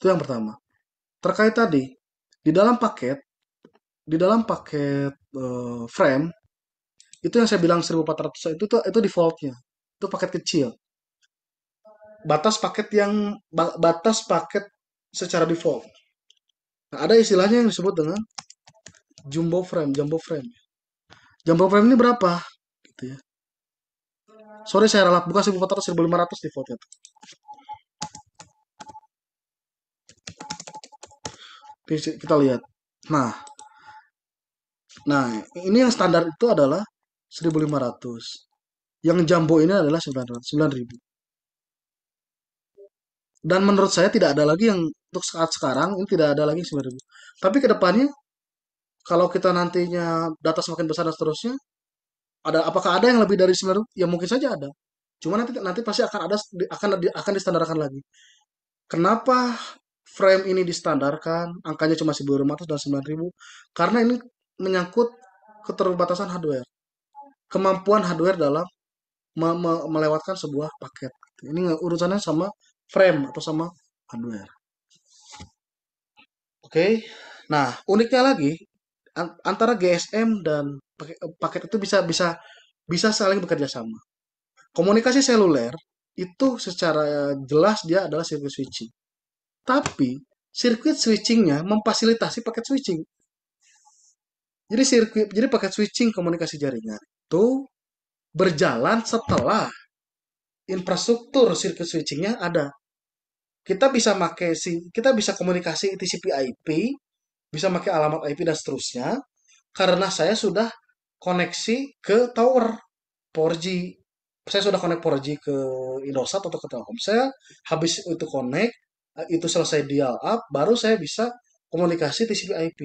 Itu yang pertama. Terkait tadi di dalam paket di dalam paket uh, frame itu yang saya bilang 1400 itu tuh itu defaultnya itu paket kecil batas paket yang batas paket secara default nah, ada istilahnya yang disebut dengan jumbo frame jumbo frame jumbo frame ini berapa gitu ya sorry saya ralat bukan 1400 1500 defaultnya kita lihat nah nah ini yang standar itu adalah 1500 yang jumbo ini adalah 900 9000 dan menurut saya tidak ada lagi yang untuk saat sekarang ini tidak ada lagi 9000 tapi kedepannya kalau kita nantinya data semakin besar dan seterusnya ada apakah ada yang lebih dari 9000 ya mungkin saja ada cuma nanti nanti pasti akan ada akan akan distandarkan lagi kenapa frame ini distandarkan, angkanya cuma 1.500 dan 9.000 karena ini menyangkut keterbatasan hardware. Kemampuan hardware dalam me me melewatkan sebuah paket. Ini urusannya sama frame atau sama hardware. Oke. Okay. Nah, uniknya lagi antara GSM dan paket itu bisa bisa bisa saling bekerja sama. Komunikasi seluler itu secara eh, jelas dia adalah circuit switching. Tapi sirkuit switchingnya memfasilitasi paket switching. Jadi sirkuit, jadi paket switching komunikasi jaringan itu berjalan setelah infrastruktur sirkuit switchingnya ada. Kita bisa pakai si, kita bisa komunikasi TCP IP, bisa pakai alamat IP dan seterusnya, karena saya sudah koneksi ke tower 4G. Saya sudah connect 4G ke Indosat atau ke Telkomsel, habis itu connect, Eh, itu selesai dial up, baru saya bisa komunikasi TCP IP.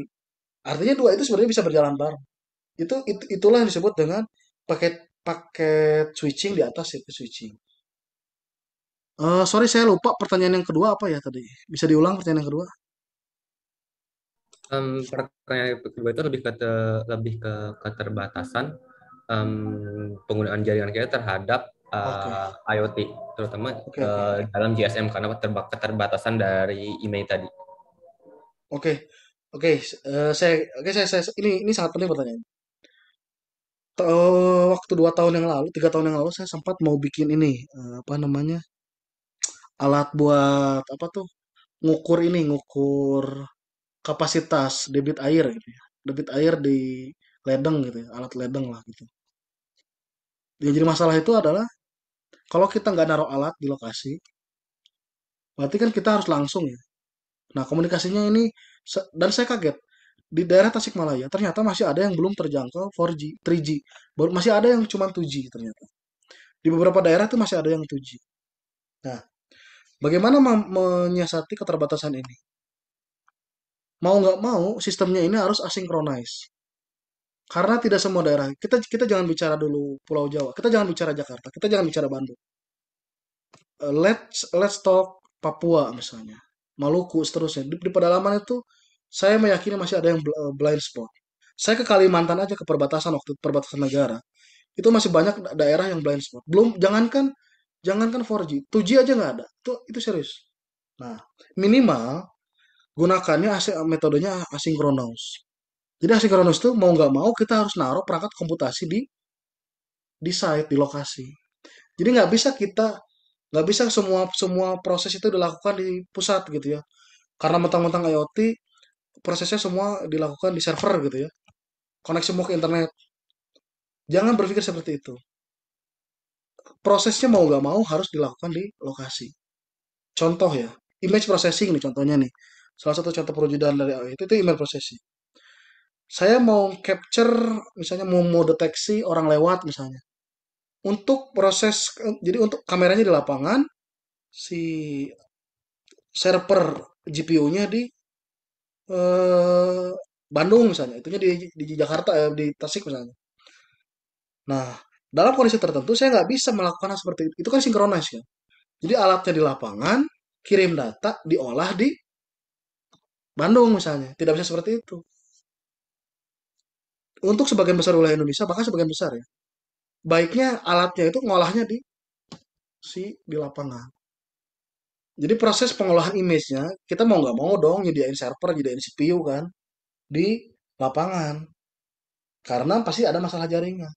Artinya dua itu sebenarnya bisa berjalan bareng. Itu, it, itulah yang disebut dengan paket paket switching di atas itu switching. Uh, sorry saya lupa pertanyaan yang kedua apa ya tadi? Bisa diulang pertanyaan yang kedua? Um, pertanyaan kedua itu lebih ke lebih ke keterbatasan um, penggunaan jaringan kita terhadap okay. Eh, IoT terutama okay, uh, eh, dalam GSM karena keterbatasan dari email tadi. Oke. Okay. Oke, okay. uh, eh, saya oke okay, saya, saya ini ini sangat penting pertanyaan. T waktu dua tahun yang lalu, tiga tahun yang lalu saya sempat mau bikin ini uh, apa namanya? alat buat apa tuh? ngukur ini, ngukur kapasitas debit air gitu ya. Debit air di ledeng gitu ya, alat ledeng lah gitu yang jadi masalah itu adalah kalau kita nggak naruh alat di lokasi, berarti kan kita harus langsung ya. Nah komunikasinya ini dan saya kaget di daerah Tasikmalaya ternyata masih ada yang belum terjangkau 4G, 3G, masih ada yang cuma 2G ternyata. Di beberapa daerah itu masih ada yang 2G. Nah, bagaimana menyiasati keterbatasan ini? Mau nggak mau, sistemnya ini harus asinkronize karena tidak semua daerah. Kita kita jangan bicara dulu Pulau Jawa. Kita jangan bicara Jakarta. Kita jangan bicara Bandung. Eh, let's let's talk Papua misalnya, Maluku seterusnya. Di, di pedalaman itu saya meyakini masih ada yang eh, blind spot. Saya ke Kalimantan aja ke perbatasan waktu perbatasan negara. Itu masih banyak daerah yang blind spot. Belum jangankan jangankan 4G, 2G aja nggak ada. Itu itu serius. Nah, minimal gunakannya metodenya asinkronous. Jadi asinkronus itu mau nggak mau kita harus naruh perangkat komputasi di di site, di lokasi. Jadi nggak bisa kita nggak bisa semua semua proses itu dilakukan di pusat gitu ya. Karena mentang-mentang IoT prosesnya semua dilakukan di server gitu ya. Koneksi semua ke internet. Jangan berpikir seperti itu. Prosesnya mau nggak mau harus dilakukan di lokasi. Contoh ya, image processing nih contohnya nih. Salah satu contoh perwujudan dari IoT itu image processing saya mau capture misalnya mau mau deteksi orang lewat misalnya untuk proses jadi untuk kameranya di lapangan si server GPU-nya di eh, Bandung misalnya itunya di di Jakarta eh, di Tasik misalnya nah dalam kondisi tertentu saya nggak bisa melakukan seperti itu itu kan sinkronis kan jadi alatnya di lapangan kirim data diolah di Bandung misalnya tidak bisa seperti itu untuk sebagian besar wilayah Indonesia bahkan sebagian besar ya baiknya alatnya itu ngolahnya di si di lapangan jadi proses pengolahan image-nya kita mau nggak mau dong nyediain server nyediain CPU kan di lapangan karena pasti ada masalah jaringan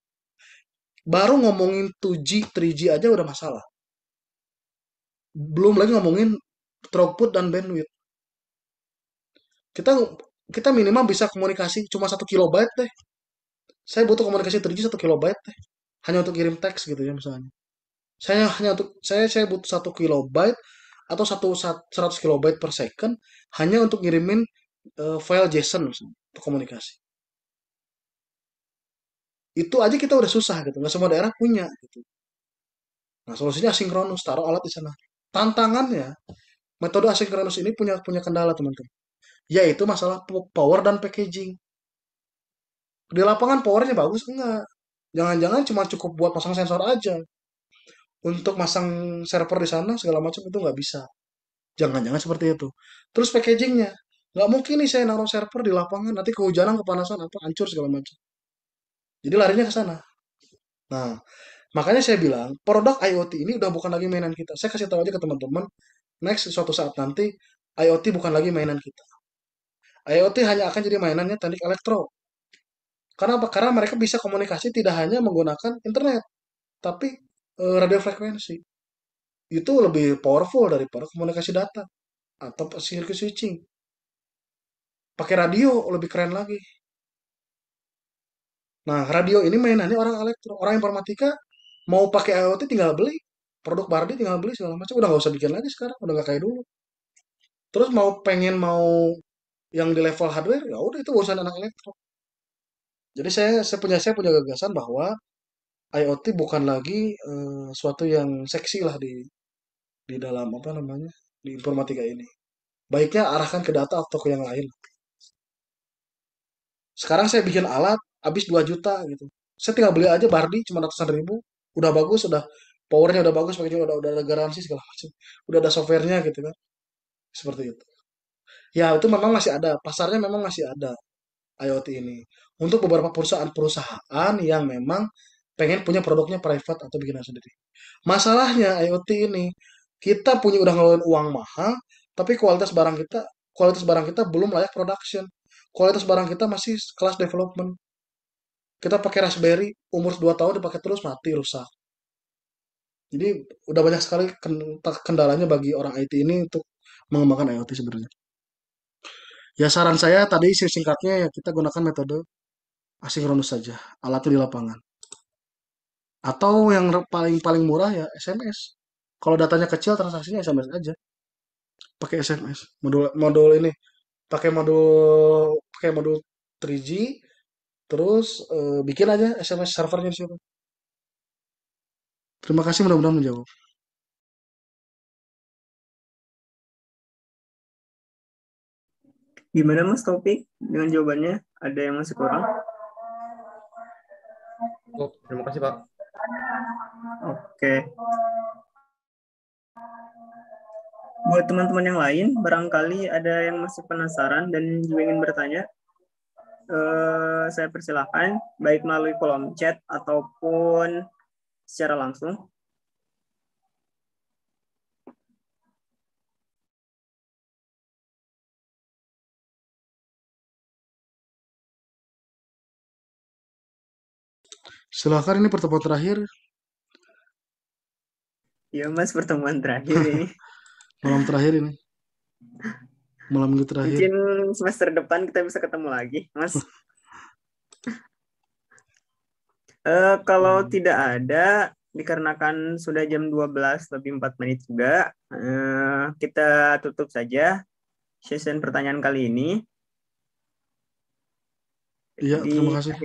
baru ngomongin 2G 3G aja udah masalah belum lagi ngomongin throughput dan bandwidth kita kita minimal bisa komunikasi cuma satu kilobyte deh saya butuh komunikasi 3 satu kilobyte deh. hanya untuk kirim teks gitu ya misalnya saya hanya untuk saya saya butuh satu kilobyte atau satu seratus kilobyte per second hanya untuk ngirimin uh, file JSON misalnya, untuk komunikasi itu aja kita udah susah gitu nggak semua daerah punya gitu nah solusinya asinkronus taruh alat di sana tantangannya metode asinkronus ini punya punya kendala teman-teman yaitu masalah power dan packaging di lapangan powernya bagus enggak jangan-jangan cuma cukup buat pasang sensor aja untuk masang server di sana segala macam itu nggak bisa jangan-jangan seperti itu terus packagingnya nggak mungkin nih saya naruh server di lapangan nanti kehujanan kepanasan apa hancur segala macam jadi larinya ke sana nah makanya saya bilang produk IoT ini udah bukan lagi mainan kita saya kasih tahu aja ke teman-teman next suatu saat nanti IoT bukan lagi mainan kita IoT hanya akan jadi mainannya teknik elektro karena apa? Karena mereka bisa komunikasi tidak hanya menggunakan internet, tapi e, radio frekuensi. Itu lebih powerful daripada komunikasi data atau circuit switching. Pakai radio lebih keren lagi. Nah, radio ini mainannya orang elektro, orang informatika mau pakai IoT tinggal beli produk Bardi tinggal beli segala macam udah gak usah bikin lagi sekarang udah gak kayak dulu terus mau pengen mau yang di level hardware ya udah itu urusan anak elektro jadi saya, saya punya saya punya gagasan bahwa IoT bukan lagi uh, suatu yang seksi lah di di dalam apa namanya di informatika ini. Baiknya arahkan ke data atau ke yang lain. Sekarang saya bikin alat habis 2 juta gitu. Saya tinggal beli aja Bardi cuma ratusan ribu, udah bagus, sudah powernya udah bagus, pakai udah udah ada garansi segala macam, udah ada softwarenya gitu kan. Seperti itu. Ya itu memang masih ada, pasarnya memang masih ada IoT ini untuk beberapa perusahaan-perusahaan yang memang pengen punya produknya private atau bikin sendiri. Masalahnya IoT ini kita punya udah ngeluarin uang mahal, tapi kualitas barang kita kualitas barang kita belum layak production. Kualitas barang kita masih kelas development. Kita pakai Raspberry umur 2 tahun dipakai terus mati rusak. Jadi udah banyak sekali kendalanya bagi orang IT ini untuk mengembangkan IoT sebenarnya. Ya saran saya tadi singkatnya ya kita gunakan metode asinkronus saja alatnya di lapangan atau yang paling paling murah ya SMS kalau datanya kecil transaksinya SMS aja pakai SMS modul modul ini pakai modul pakai modul 3G terus e, bikin aja SMS servernya di terima kasih mudah-mudahan menjawab gimana mas topik dengan jawabannya ada yang masih kurang Oh, terima kasih Pak. Oke. Buat teman-teman yang lain, barangkali ada yang masih penasaran dan juga ingin bertanya, eh, saya persilahkan, baik melalui kolom chat ataupun secara langsung. Silahkan ini pertemuan terakhir. Ya mas pertemuan terakhir ini. Malam terakhir ini. Malam minggu terakhir. Mungkin semester depan kita bisa ketemu lagi, mas. uh, kalau hmm. tidak ada, dikarenakan sudah jam 12 lebih 4 menit juga, uh, kita tutup saja session pertanyaan kali ini. Iya, terima kasih.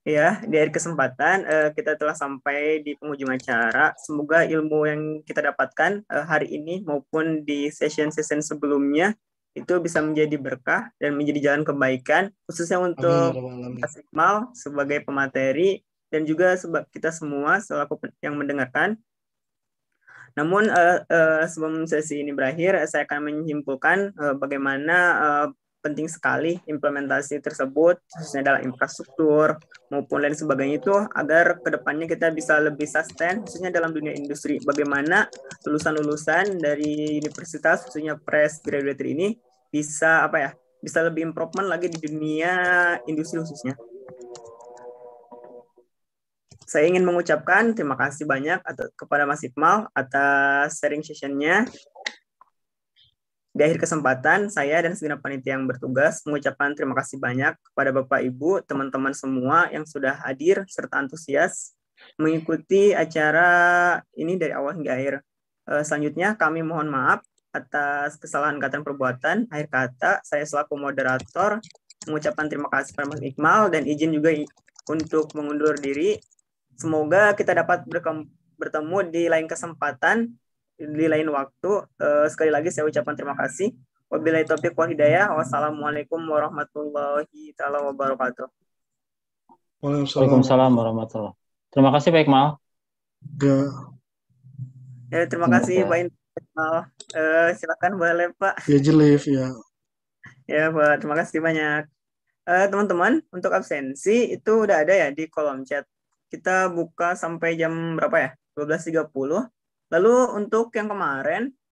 Ya, di akhir kesempatan eh, kita telah sampai di penghujung acara. Semoga ilmu yang kita dapatkan eh, hari ini maupun di session-session sebelumnya itu bisa menjadi berkah dan menjadi jalan kebaikan khususnya untuk Mas sebagai pemateri dan juga sebab kita semua selaku yang mendengarkan. Namun eh, sebelum sesi ini berakhir, saya akan menyimpulkan bagaimana penting sekali implementasi tersebut, khususnya dalam infrastruktur maupun lain sebagainya itu agar kedepannya kita bisa lebih sustain, khususnya dalam dunia industri. Bagaimana lulusan-lulusan dari universitas, khususnya press graduate ini bisa apa ya, bisa lebih improvement lagi di dunia industri khususnya. Saya ingin mengucapkan terima kasih banyak atas, kepada Mas Iqmal atas sharing sessionnya. Di akhir kesempatan, saya dan segenap panitia yang bertugas mengucapkan terima kasih banyak kepada Bapak, Ibu, teman-teman semua yang sudah hadir serta antusias mengikuti acara ini dari awal hingga akhir. Eh, selanjutnya, kami mohon maaf atas kesalahan kata dan perbuatan. Akhir kata, saya selaku moderator mengucapkan terima kasih kepada Mas Iqmal dan izin juga untuk mengundur diri. Semoga kita dapat bertemu di lain kesempatan di lain waktu. Uh, sekali lagi saya ucapkan terima kasih. Wabillahi taufiq wal hidayah. Wassalamualaikum warahmatullahi taala wabarakatuh. Waalaikumsalam warahmatullahi. Terima kasih Pak Iqmal. Ya. ya, terima kasih Pak Iqmal. Uh, eh, silakan boleh Pak. Ya jelif ya. Ya Pak, terima kasih banyak. Uh, teman-teman, untuk absensi itu udah ada ya di kolom chat. Kita buka sampai jam berapa ya? 12.30. Lalu untuk yang kemarin